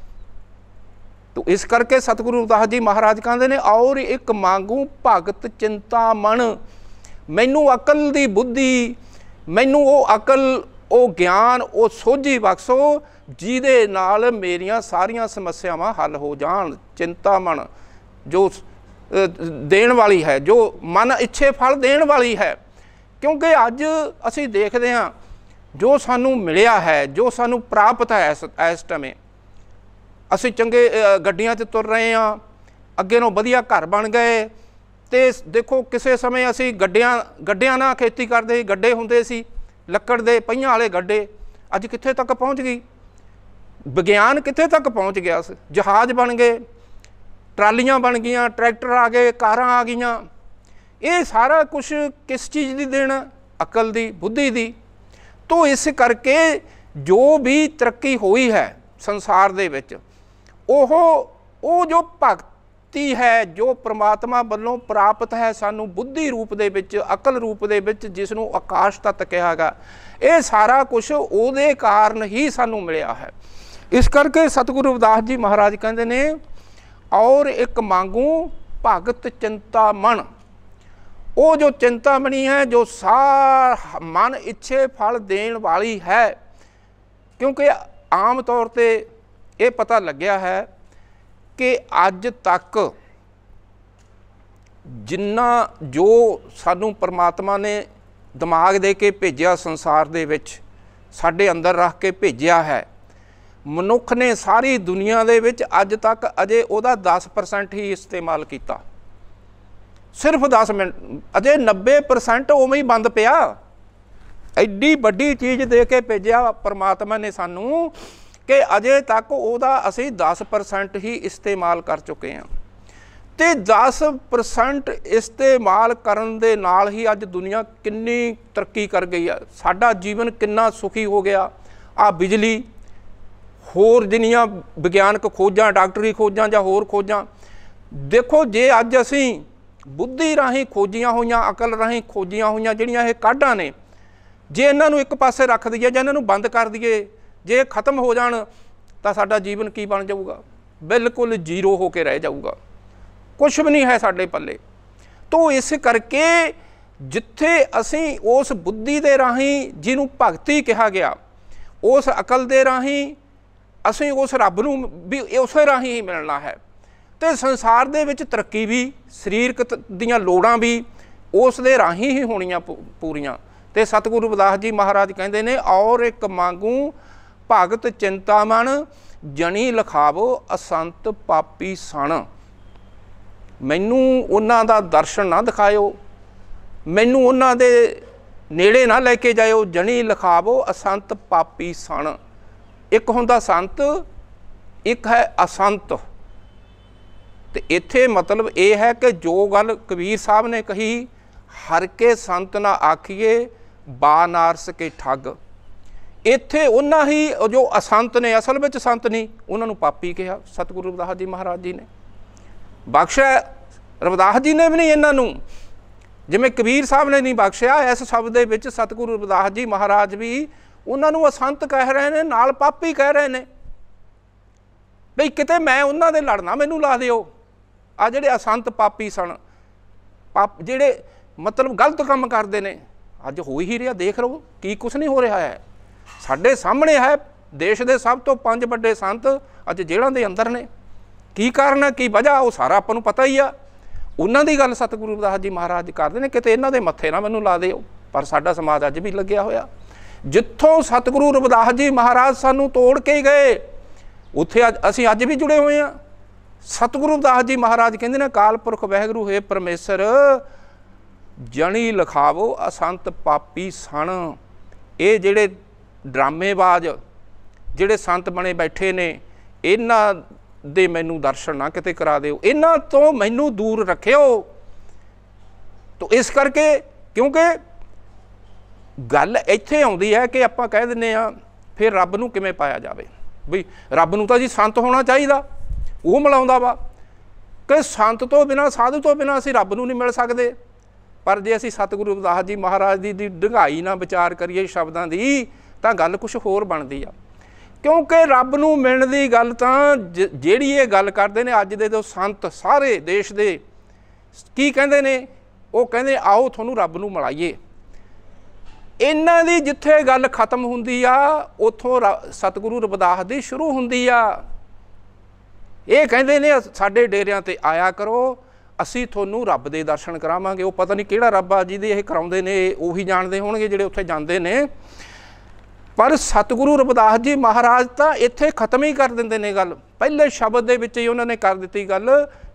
ਤੋ ਇਸ ਕਰਕੇ ਸਤਿਗੁਰੂ ਦਾਸ ਜੀ ਮਹਾਰਾਜ ਕਹਿੰਦੇ ਨੇ ਔਰ ਇੱਕ ਮੰਗੂ ਭਗਤ ਚਿੰਤਾ ਮਨ ਮੈਨੂੰ ਅਕਲ ਦੀ ਬੁੱਧੀ ਮੈਨੂੰ ਉਹ ਅਕਲ ਉਹ ਗਿਆਨ ਉਹ ਸੋਝੀ ਬਖਸ਼ੋ ਜਿਹਦੇ ਨਾਲ ਮੇਰੀਆਂ ਸਾਰੀਆਂ ਸਮੱਸਿਆਵਾਂ ਹੱਲ ਹੋ ਜਾਣ ਚਿੰਤਾ ਮਨ ਜੋ ਦੇਣ ਵਾਲੀ ਹੈ ਜੋ ਮਨ ਇੱਛੇ ਫਲ ਦੇਣ ਵਾਲੀ ਹੈ ਕਿਉਂਕਿ ਅੱਜ ਅਸੀਂ ਦੇਖਦੇ ਹਾਂ ਜੋ ਸਾਨੂੰ ਮਿਲਿਆ ਹੈ ਜੋ ਸਾਨੂੰ ਪ੍ਰਾਪਤ ਹੈ ਇਸ ਟਮੇ ਅਸੀਂ ਚੰਗੇ ਗੱਡੀਆਂ ਤੇ ਤੁਰ ਰਹੇ ਹਾਂ ਅੱਗੇ ਨੂੰ ਵਧੀਆ ਘਰ ਬਣ ਗਏ ਤੇ ਦੇਖੋ ਕਿਸੇ ਸਮੇਂ ਅਸੀਂ ਗੱਡੀਆਂ ਗੱਡੀਆਂ ਨਾਲ ਖੇਤੀ ਕਰਦੇ ਸੀ ਗੱਡੇ ਹੁੰਦੇ ਸੀ ਲੱਕੜ ਦੇ ਪਹੀਆਂ ਵਾਲੇ ਗੱਡੇ ਅੱਜ ਕਿੱਥੇ ਤੱਕ ਪਹੁੰਚ ਗਈ ਵਿਗਿਆਨ ਕਿੱਥੇ ਤੱਕ ਪਹੁੰਚ ਗਿਆ ਸੀ ਜਹਾਜ਼ ਬਣ ਗਏ ਟਰਾਲੀਆਂ ਬਣ ਗਈਆਂ ਟਰੈਕਟਰ ਆ ਗਏ ਕਾਰਾਂ ਆ ਗਈਆਂ ਇਹ ਸਾਰਾ ਕੁਝ ਕਿਸ ਚੀਜ਼ ਦੀ ਦੇਣ ਅਕਲ ਦੀ ਬੁੱਧੀ ਦੀ ਤੋਂ ਇਸ ਕਰਕੇ ਜੋ ਵੀ ਤਰੱਕੀ ਹੋਈ ਹੈ ਸੰਸਾਰ ਦੇ ਵਿੱਚ ਉਹ ਉਹ ਜੋ ਭਗਤੀ ਹੈ ਜੋ ਪ੍ਰਮਾਤਮਾ ਵੱਲੋਂ ਪ੍ਰਾਪਤ ਹੈ ਸਾਨੂੰ ਬੁੱਧੀ ਰੂਪ ਦੇ ਵਿੱਚ ਅਕਲ ਰੂਪ ਦੇ ਵਿੱਚ ਜਿਸ ਨੂੰ ਆਕਾਸ਼ ਤਤ ਕਿਹਾਗਾ ਇਹ ਸਾਰਾ ਕੁਝ ਉਹਦੇ ਕਾਰਨ ਹੀ ਸਾਨੂੰ ਮਿਲਿਆ ਹੈ ਇਸ ਕਰਕੇ ਸਤਿਗੁਰੂ ਰਵਿਦਾਸ ਜੀ ਮਹਾਰਾਜ ਕਹਿੰਦੇ ਨੇ ਔਰ ਇੱਕ ਮੰਗੂ ਭਗਤ ਚਿੰਤਾ ਮਨ ਉਹ ਜੋ ਚਿੰਤਾ ਮਣੀ ਹੈ ਜੋ ਸਾਰ ਮਨ ਇੱਛੇ ਫਲ ਦੇਣ ਵਾਲੀ ਹੈ ਕਿਉਂਕਿ ਆਮ ਤੌਰ ਤੇ ਇਹ ਪਤਾ ਲੱਗਿਆ ਹੈ ਕਿ ਅੱਜ ਤੱਕ ਜਿੰਨਾ ਜੋ ਸਾਨੂੰ ਪਰਮਾਤਮਾ ਨੇ ਦਿਮਾਗ ਦੇ ਕੇ ਭੇਜਿਆ ਸੰਸਾਰ ਦੇ ਵਿੱਚ ਸਾਡੇ ਅੰਦਰ ਰੱਖ ਕੇ ਭੇਜਿਆ ਹੈ ਮਨੁੱਖ ਨੇ ਸਾਰੀ ਦੁਨੀਆ ਦੇ ਵਿੱਚ ਅੱਜ ਤੱਕ ਅਜੇ ਉਹਦਾ 10% ਹੀ ਇਸਤੇਮਾਲ ਕੀਤਾ ਸਿਰਫ 10 ਮਿੰਟ ਅਜੇ 90% ਉਵੇਂ ਹੀ ਬੰਦ ਪਿਆ ਐਡੀ ਵੱਡੀ ਚੀਜ਼ ਦੇ ਕੇ ਭੇਜਿਆ ਪਰਮਾਤਮਾ ਨੇ ਸਾਨੂੰ ਕਿ ਅਜੇ ਤੱਕ ਉਹਦਾ ਅਸੀਂ 10% ਹੀ ਇਸਤੇਮਾਲ ਕਰ ਚੁੱਕੇ ਹਾਂ ਤੇ 10% ਇਸਤੇਮਾਲ ਕਰਨ ਦੇ ਨਾਲ ਹੀ ਅੱਜ ਦੁਨੀਆ ਕਿੰਨੀ ਤਰੱਕੀ ਕਰ ਗਈ ਆ ਸਾਡਾ ਜੀਵਨ ਕਿੰਨਾ ਸੁਖੀ ਹੋ ਗਿਆ ਆ ਬਿਜਲੀ ਹੋਰ ਜਿੰਨੀਆਂ ਵਿਗਿਆਨਕ ਖੋਜਾਂ ਡਾਕਟਰੀ ਖੋਜਾਂ ਜਾਂ ਹੋਰ ਖੋਜਾਂ ਦੇਖੋ ਜੇ ਅੱਜ ਅਸੀਂ ਬੁੱਧੀ ਰਾਹੀਂ ਖੋਜੀਆਂ ਹੋਈਆਂ ਅਕਲ ਰਾਹੀਂ ਖੋਜੀਆਂ ਹੋਈਆਂ ਜਿਹੜੀਆਂ ਇਹ ਕਾਢਾਂ ਨੇ ਜੇ ਇਹਨਾਂ ਨੂੰ ਇੱਕ ਪਾਸੇ ਰੱਖ ਦਈਏ ਜਾਂ ਇਹਨਾਂ ਨੂੰ ਬੰਦ ਕਰ ਦਈਏ ਜੇ ਖਤਮ ਹੋ ਜਾਣ ਤਾਂ ਸਾਡਾ ਜੀਵਨ ਕੀ ਬਣ ਜਾਊਗਾ ਬਿਲਕੁਲ ਜ਼ੀਰੋ ਹੋ ਕੇ ਰਹਿ ਜਾਊਗਾ ਕੁਝ ਵੀ ਨਹੀਂ ਹੈ ਸਾਡੇ ਪੱਲੇ ਤੋਂ ਇਸ ਕਰਕੇ ਜਿੱਥੇ ਅਸੀਂ ਉਸ ਬੁੱਧੀ ਦੇ ਰਾਹੀਂ ਜਿਹਨੂੰ ਭਗਤੀ ਕਿਹਾ ਗਿਆ ਉਸ ਅਕਲ ਦੇ ਰਾਹੀਂ ਅਸੀਂ ਉਸ ਰੱਬ ਨੂੰ ਵੀ ਉਸੇ ਰਾਹੀਂ ਹੀ ਮਿਲਣਾ ਹੈ ਤੇ ਸੰਸਾਰ ਦੇ ਵਿੱਚ ਤਰੱਕੀ ਵੀ ਸਰੀਰਕ ਦੀਆਂ ਲੋੜਾਂ ਵੀ ਉਸ ਦੇ ਰਾਹੀਂ ਹੀ ਹੋਣੀਆਂ ਪੂਰੀਆਂ ਤੇ ਸਤਿਗੁਰੂ ਬਦਾਸ ਜੀ ਮਹਾਰਾਜ ਕਹਿੰਦੇ ਨੇ ਔਰ ਇੱਕ ਮੰਗੂ ਭਗਤ ਚਿੰਤਾ ਮਨ ਜਣੀ ਲਖਾਵੋ ਅਸੰਤ ਪਾਪੀ ਸਣ ਮੈਨੂੰ ਉਹਨਾਂ ਦਾ ਦਰਸ਼ਨ ਨਾ ਦਿਖਾਇਓ ਮੈਨੂੰ ਉਹਨਾਂ ਦੇ ਨੇੜੇ ਨਾ ਲੈ ਕੇ ਜਾਇਓ ਜਣੀ ਲਖਾਵੋ ਅਸੰਤ ਪਾਪੀ ਸਣ ਇੱਕ ਹੁੰਦਾ ਸੰਤ ਇੱਕ ਹੈ ਅਸੰਤ ਤੇ ਇੱਥੇ ਮਤਲਬ ਇਹ ਹੈ ਕਿ ਜੋ ਗੱਲ ਕਬੀਰ ਸਾਹਿਬ ਨੇ ਕਹੀ ਹਰ ਕੇ ਸੰਤ ਨਾ ਆਖੀਏ ਬਾਨਾਰਸ ਕੇ ਠੱਗ ਇੱਥੇ ਉਹਨਾਂ ਹੀ ਜੋ ਅਸੰਤ ਨੇ ਅਸਲ ਵਿੱਚ ਸੰਤ ਨਹੀਂ ਉਹਨਾਂ ਨੂੰ ਪਾਪੀ ਕਿਹਾ ਸਤਿਗੁਰੂ ਰਵਿਦਾਸ ਜੀ ਮਹਾਰਾਜ ਜੀ ਨੇ ਬਖਸ਼ਿਆ ਰਵਿਦਾਸ ਜੀ ਨੇ ਵੀ ਨਹੀਂ ਇਹਨਾਂ ਨੂੰ ਜਿਵੇਂ ਕਬੀਰ ਸਾਹਿਬ ਨੇ ਨਹੀਂ ਬਖਸ਼ਿਆ ਇਸ ਸ਼ਬਦ ਦੇ ਵਿੱਚ ਸਤਿਗੁਰੂ ਰਵਿਦਾਸ ਜੀ ਮਹਾਰਾਜ ਵੀ ਉਹਨਾਂ ਨੂੰ ਅਸੰਤ ਕਹਿ ਰਹੇ ਨੇ ਨਾਲ ਪਾਪੀ ਕਹਿ ਰਹੇ ਨੇ ਬਈ ਕਿਤੇ ਮੈਂ ਉਹਨਾਂ ਦੇ ਲੜਨਾ ਮੈਨੂੰ ਲਾ ਦਿਓ ਆ ਜਿਹੜੇ ਅਸੰਤ ਪਾਪੀ ਸਨ ਪਾਪ ਜਿਹੜੇ ਮਤਲਬ ਗਲਤ ਕੰਮ ਕਰਦੇ ਨੇ ਅੱਜ ਹੋ ਹੀ ਰਿਹਾ ਦੇਖ ਲਓ ਕੀ ਕੁਝ ਨਹੀਂ ਹੋ ਰਿਹਾ ਹੈ ਸਾਡੇ ਸਾਹਮਣੇ ਹੈ ਦੇਸ਼ ਦੇ ਸਭ ਤੋਂ ਪੰਜ ਵੱਡੇ ਸੰਤ ਅੱਜ ਜਿਹੜਾਂ ਦੇ ਅੰਦਰ ਨੇ ਕੀ ਕਾਰਨ ਹੈ ਕੀ ਵਜ੍ਹਾ ਉਹ ਸਾਰਾ ਆਪਾਂ ਨੂੰ ਪਤਾ ਹੀ ਆ ਉਹਨਾਂ ਦੀ ਗੱਲ ਸਤਿਗੁਰੂ ਅਰਦਾਸ ਜੀ ਮਹਾਰਾਜ ਕਰਦੇ ਨੇ ਕਿਤੇ ਇਹਨਾਂ ਦੇ ਮੱਥੇ ਨਾ ਮੈਨੂੰ ਲਾ ਦਿਓ ਪਰ ਸਾਡਾ ਸਮਾਜ ਅੱਜ ਵੀ ਲੱਗਿਆ ਹੋਇਆ ਜਿੱਥੋਂ ਸਤਿਗੁਰੂ ਰਵਿਦਾਸ ਜੀ ਮਹਾਰਾਜ ਸਾਨੂੰ ਤੋੜ ਕੇ ਗਏ ਉੱਥੇ ਅਸੀਂ ਅੱਜ ਵੀ ਜੁੜੇ ਹੋਏ ਆ ਸਤਿਗੁਰੂ ਦਾਸ ਜੀ ਮਹਾਰਾਜ ਕਹਿੰਦੇ ਨੇ ਕਾਲ ਪੁਰਖ ਵਹਿਗੁਰੂ ਹੋਏ ਪਰਮੇਸ਼ਰ ਜਣੀ ਲਖਾਵੋ ਅਸੰਤ ਪਾਪੀ ਸਣ ਇਹ ਜਿਹੜੇ ਡਰਾਮੇਬਾਜ਼ ਜਿਹੜੇ ਸੰਤ ਬਣੇ ਬੈਠੇ ਨੇ ਇਹਨਾਂ ਦੇ ਮੈਨੂੰ ਦਰਸ਼ਨ ਨਾ ਕਿਤੇ ਕਰਾ ਦਿਓ ਇਹਨਾਂ ਤੋਂ ਮੈਨੂੰ ਦੂਰ ਰੱਖਿਓ ਤੋ ਇਸ ਕਰਕੇ ਕਿਉਂਕਿ ਗੱਲ ਇੱਥੇ ਆਉਂਦੀ ਹੈ ਕਿ ਆਪਾਂ ਕਹਿ ਦਿੰਨੇ ਆ ਫਿਰ ਰੱਬ ਨੂੰ ਕਿਵੇਂ ਪਾਇਆ ਜਾਵੇ ਵੀ ਰੱਬ ਨੂੰ ਤਾਂ ਜੀ ਸੰਤ ਹੋਣਾ ਚਾਹੀਦਾ ਉਹ ਮਿਲਾਉਂਦਾ ਵਾ ਕਿ ਸੰਤ ਤੋਂ ਬਿਨਾ ਸਾਧੂ ਤੋਂ ਬਿਨਾ ਅਸੀਂ ਰੱਬ ਨੂੰ ਨਹੀਂ ਮਿਲ ਸਕਦੇ ਪਰ ਜੇ ਅਸੀਂ ਸਤਿਗੁਰੂ ਰਵਿਦਾਸ ਜੀ ਮਹਾਰਾਜ ਦੀ ਦੀ ਡੰਗਾਈ ਨਾਲ ਵਿਚਾਰ ਕਰੀਏ ਸ਼ਬਦਾਂ ਦੀ ਤਾਂ ਗੱਲ ਕੁਝ ਹੋਰ ਬਣਦੀ ਆ ਕਿਉਂਕਿ ਰੱਬ ਨੂੰ ਮਿਲਣ ਦੀ ਗੱਲ ਤਾਂ ਜਿਹੜੀ ਇਹ ਗੱਲ ਕਰਦੇ ਨੇ ਅੱਜ ਦੇ ਜੋ ਸੰਤ ਸਾਰੇ ਦੇਸ਼ ਦੇ ਕੀ ਕਹਿੰਦੇ ਨੇ ਉਹ ਕਹਿੰਦੇ ਆਓ ਤੁਹਾਨੂੰ ਰੱਬ ਨੂੰ ਮਿਲਾਈਏ ਇਹਨਾਂ ਦੀ ਜਿੱਥੇ ਗੱਲ ਖਤਮ ਹੁੰਦੀ ਆ ਉਥੋਂ ਸਤਿਗੁਰੂ ਰਵਿਦਾਸ ਦੀ ਸ਼ੁਰੂ ਹੁੰਦੀ ਆ ਇਹ ਕਹਿੰਦੇ ਨੇ ਸਾਡੇ ਡੇਰਿਆਂ ਤੇ ਆਇਆ ਕਰੋ ਅਸੀਂ ਤੁਹਾਨੂੰ ਰੱਬ ਦੇ ਦਰਸ਼ਨ ਕਰਾਵਾਂਗੇ ਉਹ ਪਤਾ ਨਹੀਂ ਕਿਹੜਾ ਰੱਬ ਆ ਜਿਹਦੇ ਇਹ ਕਰਾਉਂਦੇ ਨੇ ਉਹੀ ਜਾਣਦੇ ਹੋਣਗੇ ਜਿਹੜੇ ਉੱਥੇ ਜਾਂਦੇ ਨੇ ਪਰ ਸਤਿਗੁਰੂ ਰਬਦਾਸ ਜੀ ਮਹਾਰਾਜ ਤਾਂ ਇੱਥੇ ਖਤਮ ਹੀ ਕਰ ਦਿੰਦੇ ਨੇ ਗੱਲ ਪਹਿਲੇ ਸ਼ਬਦ ਦੇ ਵਿੱਚ ਹੀ ਉਹਨਾਂ ਨੇ ਕਰ ਦਿੱਤੀ ਗੱਲ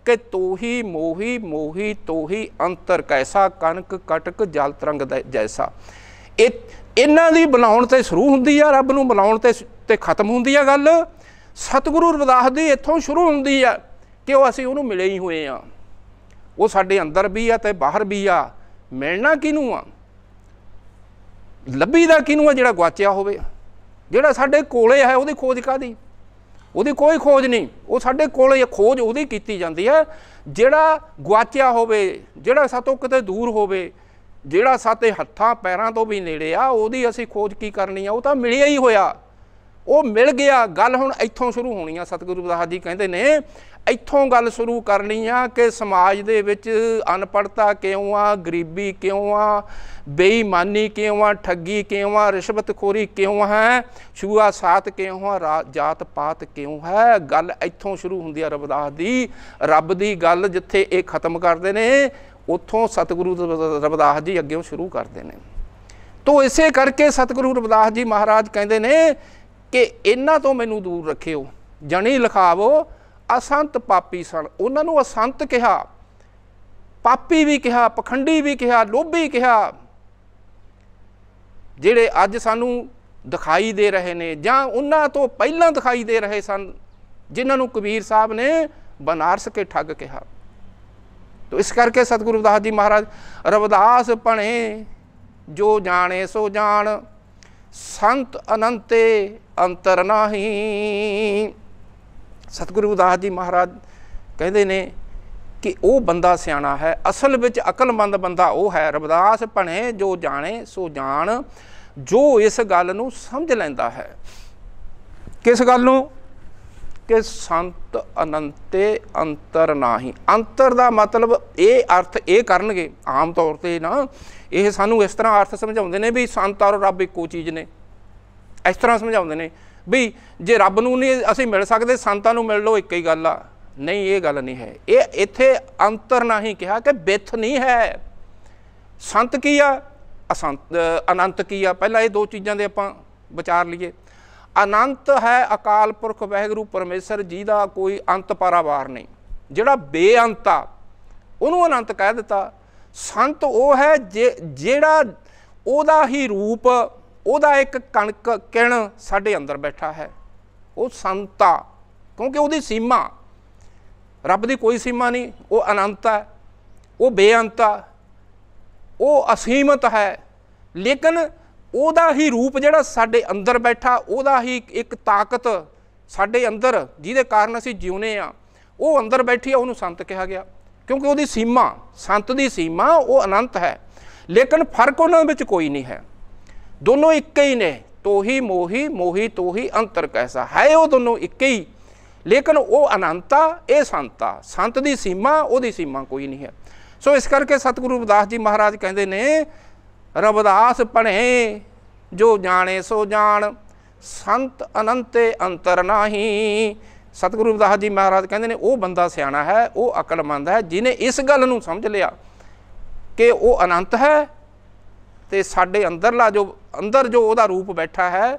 ਕਿ ਤੋਹੀ ਮੋਹੀ ਮੋਹੀ ਤੋਹੀ ਅੰਤਰ ਕੈਸਾ ਕਣਕ ਕਟਕ ਜਲ ਤਰੰਗ ਜੈਸਾ ਇਹ ਇਹਨਾਂ ਦੀ ਬੁਲਾਉਣ ਤੇ ਸ਼ੁਰੂ ਹੁੰਦੀ ਆ ਰੱਬ ਨੂੰ ਬੁਲਾਉਣ ਤੇ ਤੇ ਖਤਮ ਹੁੰਦੀ ਆ ਗੱਲ ਸਤਿਗੁਰੂ ਰਵਦਾਸ ਦੀ ਇੱਥੋਂ ਸ਼ੁਰੂ ਹੁੰਦੀ ਆ ਕਿ ਉਹ ਅਸੀਂ ਉਹਨੂੰ ਮਿਲੇ ਹੀ ਹੋਏ ਆ ਉਹ ਸਾਡੇ ਅੰਦਰ ਵੀ ਆ ਤੇ ਬਾਹਰ ਵੀ ਆ ਮਿਲਣਾ ਕਿਨੂੰ ਆ ਲੱਭੀ ਦਾ ਕਿਨੂੰ ਆ ਜਿਹੜਾ ਗਵਾਚਿਆ ਹੋਵੇ ਜਿਹੜਾ ਸਾਡੇ ਕੋਲੇ ਹੈ ਉਹਦੀ ਖੋਜ ਕਾਦੀ ਉਹਦੀ ਕੋਈ ਖੋਜ ਨਹੀਂ ਉਹ ਸਾਡੇ ਕੋਲੇ ਖੋਜ ਉਹਦੀ ਕੀਤੀ ਜਾਂਦੀ ਹੈ ਜਿਹੜਾ ਗਵਾਚਿਆ ਹੋਵੇ ਜਿਹੜਾ ਸਾਤੋਂ ਕਿਤੇ ਦੂਰ ਹੋਵੇ ਜਿਹੜਾ ਸਾਤੇ ਹੱਥਾਂ ਪੈਰਾਂ ਤੋਂ ਵੀ ਨੇੜੇ ਆ ਉਹਦੀ ਅਸੀਂ ਖੋਜ ਕੀ ਕਰਨੀ ਆ ਉਹ ਤਾਂ ਮਿਲਿਆ ਹੀ ਹੋਇਆ ਉਹ ਮਿਲ ਗਿਆ ਗੱਲ ਹੁਣ ਇੱਥੋਂ ਸ਼ੁਰੂ ਹੋਣੀ ਆ ਸਤਿਗੁਰੂ ਪ੍ਰਸਾਦ ਜੀ ਕਹਿੰਦੇ ਨੇ ਇੱਥੋਂ ਗੱਲ ਸ਼ੁਰੂ ਕਰਨੀ ਆ ਕਿ ਸਮਾਜ ਦੇ ਵਿੱਚ ਅਨਪੜਤਾ ਕਿਉਂ ਆ ਗਰੀਬੀ ਕਿਉਂ ਆ ਬੇਈਮਾਨੀ ਕਿਉਂ ਆ ਠੱਗੀ ਕਿਉਂ ਆ ਰਿਸ਼ਵਤਖੋਰੀ ਕਿਉਂ ਹੈ ਛੂਆ ਸਾਤ ਕਿਉਂ ਆ ਜਾਤ ਪਾਤ ਕਿਉਂ ਹੈ ਗੱਲ ਇੱਥੋਂ ਸ਼ੁਰੂ ਹੁੰਦੀ ਆ ਰਬਦਾਸ ਦੀ ਰੱਬ ਦੀ ਗੱਲ ਜਿੱਥੇ ਇਹ ਖਤਮ ਕਰਦੇ ਨੇ ਉੱਥੋਂ ਸਤਿਗੁਰੂ ਰਬਦਾਸ ਜੀ ਅੱਗੇੋਂ ਸ਼ੁਰੂ ਕਰਦੇ ਨੇ ਤੋਂ ਇਸੇ ਕਰਕੇ ਸਤਿਗੁਰੂ ਰਬਦਾਸ ਜੀ ਮਹਾਰਾਜ ਕਹਿੰਦੇ ਨੇ ਕਿ ਇਹਨਾਂ ਤੋਂ ਮੈਨੂੰ ਦੂਰ ਰੱਖਿਓ ਜਣੇ ਲਖਾਵੋ ਅਸੰਤ ਪਾਪੀ ਸਨ ਉਹਨਾਂ ਨੂੰ ਅਸੰਤ ਕਿਹਾ ਪਾਪੀ ਵੀ ਕਿਹਾ ਪਖੰਡੀ ਵੀ ਕਿਹਾ ਲੋਭੀ ਕਿਹਾ ਜਿਹੜੇ ਅੱਜ ਸਾਨੂੰ ਦਿਖਾਈ ਦੇ ਰਹੇ ਨੇ ਜਾਂ ਉਹਨਾਂ ਤੋਂ ਪਹਿਲਾਂ ਦਿਖਾਈ ਦੇ ਰਹੇ ਸਨ ਜਿਨ੍ਹਾਂ ਨੂੰ ਕਬੀਰ ਸਾਹਿਬ ਨੇ ਬਨਾਰਸ ਕੇ ਠੱਗ ਕਿਹਾ ਤੋ ਇਸ ਕਰਕੇ ਸਤਿਗੁਰੂ ਦਾਸ ਜੀ ਮਹਾਰਾਜ ਰਵਦਾਸ ਪਣੇ ਜੋ ਜਾਣੇ ਸੋ ਜਾਣ ਸੰਤ ਅਨੰਤੇ ਅੰਤਰ ਨਹੀਂ ਸਤਿਗੁਰੂ ਦਾਸ ਜੀ ਮਹਾਰਾਜ ਕਹਿੰਦੇ ਨੇ ਕਿ ਉਹ ਬੰਦਾ ਸਿਆਣਾ ਹੈ ਅਸਲ ਵਿੱਚ ਅਕਲਮੰਦ ਬੰਦਾ ਉਹ ਹੈ ਰਬਦਾਸ ਭਣੇ ਜੋ ਜਾਣੇ ਸੋ ਜਾਣ ਜੋ ਇਸ ਗੱਲ ਨੂੰ ਸਮਝ ਲੈਂਦਾ ਹੈ ਕਿਸ ਗੱਲ ਨੂੰ ਕਿ ਸੰਤ ਅਨੰਤੇ ਅੰਤਰ ਨਹੀਂ ਅੰਤਰ ਦਾ ਮਤਲਬ ਇਹ ਅਰਥ ਇਹ ਕਰਨਗੇ ਆਮ ਤੌਰ ਤੇ ਨਾ ਇਹ ਸਾਨੂੰ ਇਸ ਤਰ੍ਹਾਂ ਅਰਥ ਸਮਝਾਉਂਦੇ ਨੇ ਵੀ ਸੰਤ ਔਰ ਰੱਬ ਇੱਕੋ ਚੀਜ਼ ਨੇ ਇਸ ਤਰ੍ਹਾਂ ਸਮਝਾਉਂਦੇ ਨੇ ਵੀ ਜੇ ਰੱਬ ਨੂੰ ਨਹੀਂ ਅਸੀਂ ਮਿਲ ਸਕਦੇ ਸੰਤਾਂ ਨੂੰ ਮਿਲ ਲਓ ਇੱਕ ਹੀ ਗੱਲ ਆ ਨਹੀਂ ਇਹ ਗੱਲ ਨਹੀਂ ਹੈ ਇਹ ਇੱਥੇ ਅੰਤਰ ਨਹੀਂ ਕਿਹਾ ਕਿ ਵਿਥ ਨਹੀਂ ਹੈ ਸੰਤ ਕੀ ਆ ਅਸੰਤ ਅਨੰਤ ਕੀ ਆ ਪਹਿਲਾਂ ਇਹ ਦੋ ਚੀਜ਼ਾਂ ਦੇ ਆਪਾਂ ਵਿਚਾਰ ਲਈਏ ਅਨੰਤ ਹੈ ਅਕਾਲ ਪੁਰਖ ਵਹਿਗੁਰੂ ਪਰਮੇਸ਼ਰ ਜੀ ਦਾ ਕੋਈ ਅੰਤ ਪਾਰਾਵਾਰ ਨਹੀਂ ਜਿਹੜਾ ਬੇਅੰਤ ਆ ਉਹਨੂੰ ਅਨੰਤ ਕਹਿ ਦਿੱਤਾ ਸੰਤ ਉਹ ਹੈ ਜਿਹੜਾ ਉਹਦਾ ਹੀ ਰੂਪ ਉਹਦਾ ਇੱਕ ਕਣਕ ਕਿਣ ਸਾਡੇ ਅੰਦਰ ਬੈਠਾ ਹੈ ਉਹ ਸੰਤਾ ਕਿਉਂਕਿ ਉਹਦੀ ਸੀਮਾ ਰੱਬ ਦੀ ਕੋਈ ਸੀਮਾ ਨਹੀਂ ਉਹ ਅਨੰਤ ਹੈ ਉਹ ਬੇਅੰਤ ਹੈ ਉਹ ਅਸੀਮਤ ਹੈ ਲੇਕਿਨ ਉਹਦਾ ਹੀ ਰੂਪ ਜਿਹੜਾ ਸਾਡੇ ਅੰਦਰ ਬੈਠਾ ਉਹਦਾ ਹੀ ਇੱਕ ਤਾਕਤ ਸਾਡੇ ਅੰਦਰ ਜਿਹਦੇ ਕਾਰਨ ਅਸੀਂ ਜਿਉਨੇ ਆ ਉਹ ਅੰਦਰ ਬੈਠੀ ਆ ਉਹਨੂੰ ਸੰਤ ਕਿਹਾ ਗਿਆ ਕਿਉਂਕਿ ਉਹਦੀ ਸੀਮਾ ਸੰਤ ਦੀ ਸੀਮਾ ਉਹ ਅਨੰਤ ਹੈ ਲੇਕਿਨ ਫਰਕ ਉਹਨਾਂ ਵਿੱਚ ਕੋਈ ਨਹੀਂ ਹੈ ਦੋਨੋਂ ਇੱਕ ਹੀ ਨੇ ਤੋਹੀ ਮੋਹੀ ਮੋਹੀ ਤੋਹੀ ਅੰਤਰ ਕੈਸਾ ਹੈ ਉਹ ਦੋਨੋਂ ਇੱਕ ਹੀ ਲੇਕਿਨ ਉਹ ਅਨੰਤਾ ਇਹ ਸੰਤਾ ਸੰਤ ਦੀ ਸੀਮਾ ਉਹਦੀ ਸੀਮਾ ਕੋਈ ਨਹੀਂ ਹੈ ਸੋ ਇਸ ਕਰਕੇ ਸਤਿਗੁਰੂ ਰਵਿਦਾਸ ਜੀ ਮਹਾਰਾਜ ਕਹਿੰਦੇ ਨੇ ਰਵਿਦਾਸ ਪੜ੍ਹੇ ਜੋ ਜਾਣੇ ਸੋ ਜਾਣ ਸੰਤ ਅਨੰਤੇ ਅੰਤਰ ਨਾਹੀ ਸਤਿਗੁਰੂ ਰਵਿਦਾਸ ਜੀ ਮਹਾਰਾਜ ਕਹਿੰਦੇ ਨੇ ਉਹ ਬੰਦਾ ਸਿਆਣਾ ਹੈ ਉਹ ਅਕਲਮੰਦ ਹੈ ਜਿਨੇ ਇਸ ਗੱਲ ਨੂੰ ਸਮਝ ਲਿਆ ਕਿ ਉਹ ਅਨੰਤ ਹੈ ਤੇ ਸਾਡੇ ਅੰਦਰਲਾ ਜੋ ਅੰਦਰ ਜੋ ਉਹਦਾ ਰੂਪ ਬੈਠਾ ਹੈ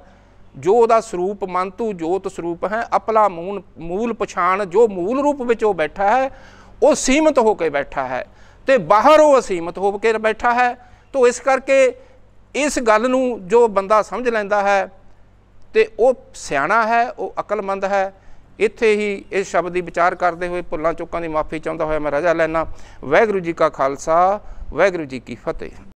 ਜੋ ਉਹਦਾ ਸਰੂਪ ਮੰਤੂ ਜੋਤ ਸਰੂਪ ਹੈ ਅਪਲਾ ਮੂਨ ਮੂਲ ਪਛਾਣ ਜੋ ਮੂਲ ਰੂਪ ਵਿੱਚ ਉਹ ਬੈਠਾ ਹੈ ਉਹ ਸੀਮਤ ਹੋ ਕੇ ਬੈਠਾ ਹੈ ਤੇ ਬਾਹਰ ਉਹ ਅਸੀਮਤ ਹੋ ਕੇ ਬੈਠਾ ਹੈ ਤੋਂ ਇਸ ਕਰਕੇ ਇਸ ਗੱਲ ਨੂੰ ਜੋ ਬੰਦਾ ਸਮਝ ਲੈਂਦਾ ਹੈ ਤੇ ਉਹ ਸਿਆਣਾ ਹੈ ਉਹ ਅਕਲਮੰਦ ਹੈ ਇੱਥੇ ਹੀ ਇਸ ਸ਼ਬਦ ਦੀ ਵਿਚਾਰ ਕਰਦੇ ਹੋਏ ਭੁੱਲਾਂ ਚੁੱਕਾਂ ਦੀ ਮਾਫੀ ਚਾਹੁੰਦਾ ਹੋਇਆ ਮੈਂ ਰਜਾ ਲੈਣਾ ਵਾਹਿਗੁਰੂ ਜੀ ਕਾ ਖਾਲਸਾ ਵਾਹਿਗੁਰੂ ਜੀ ਕੀ ਫਤਿਹ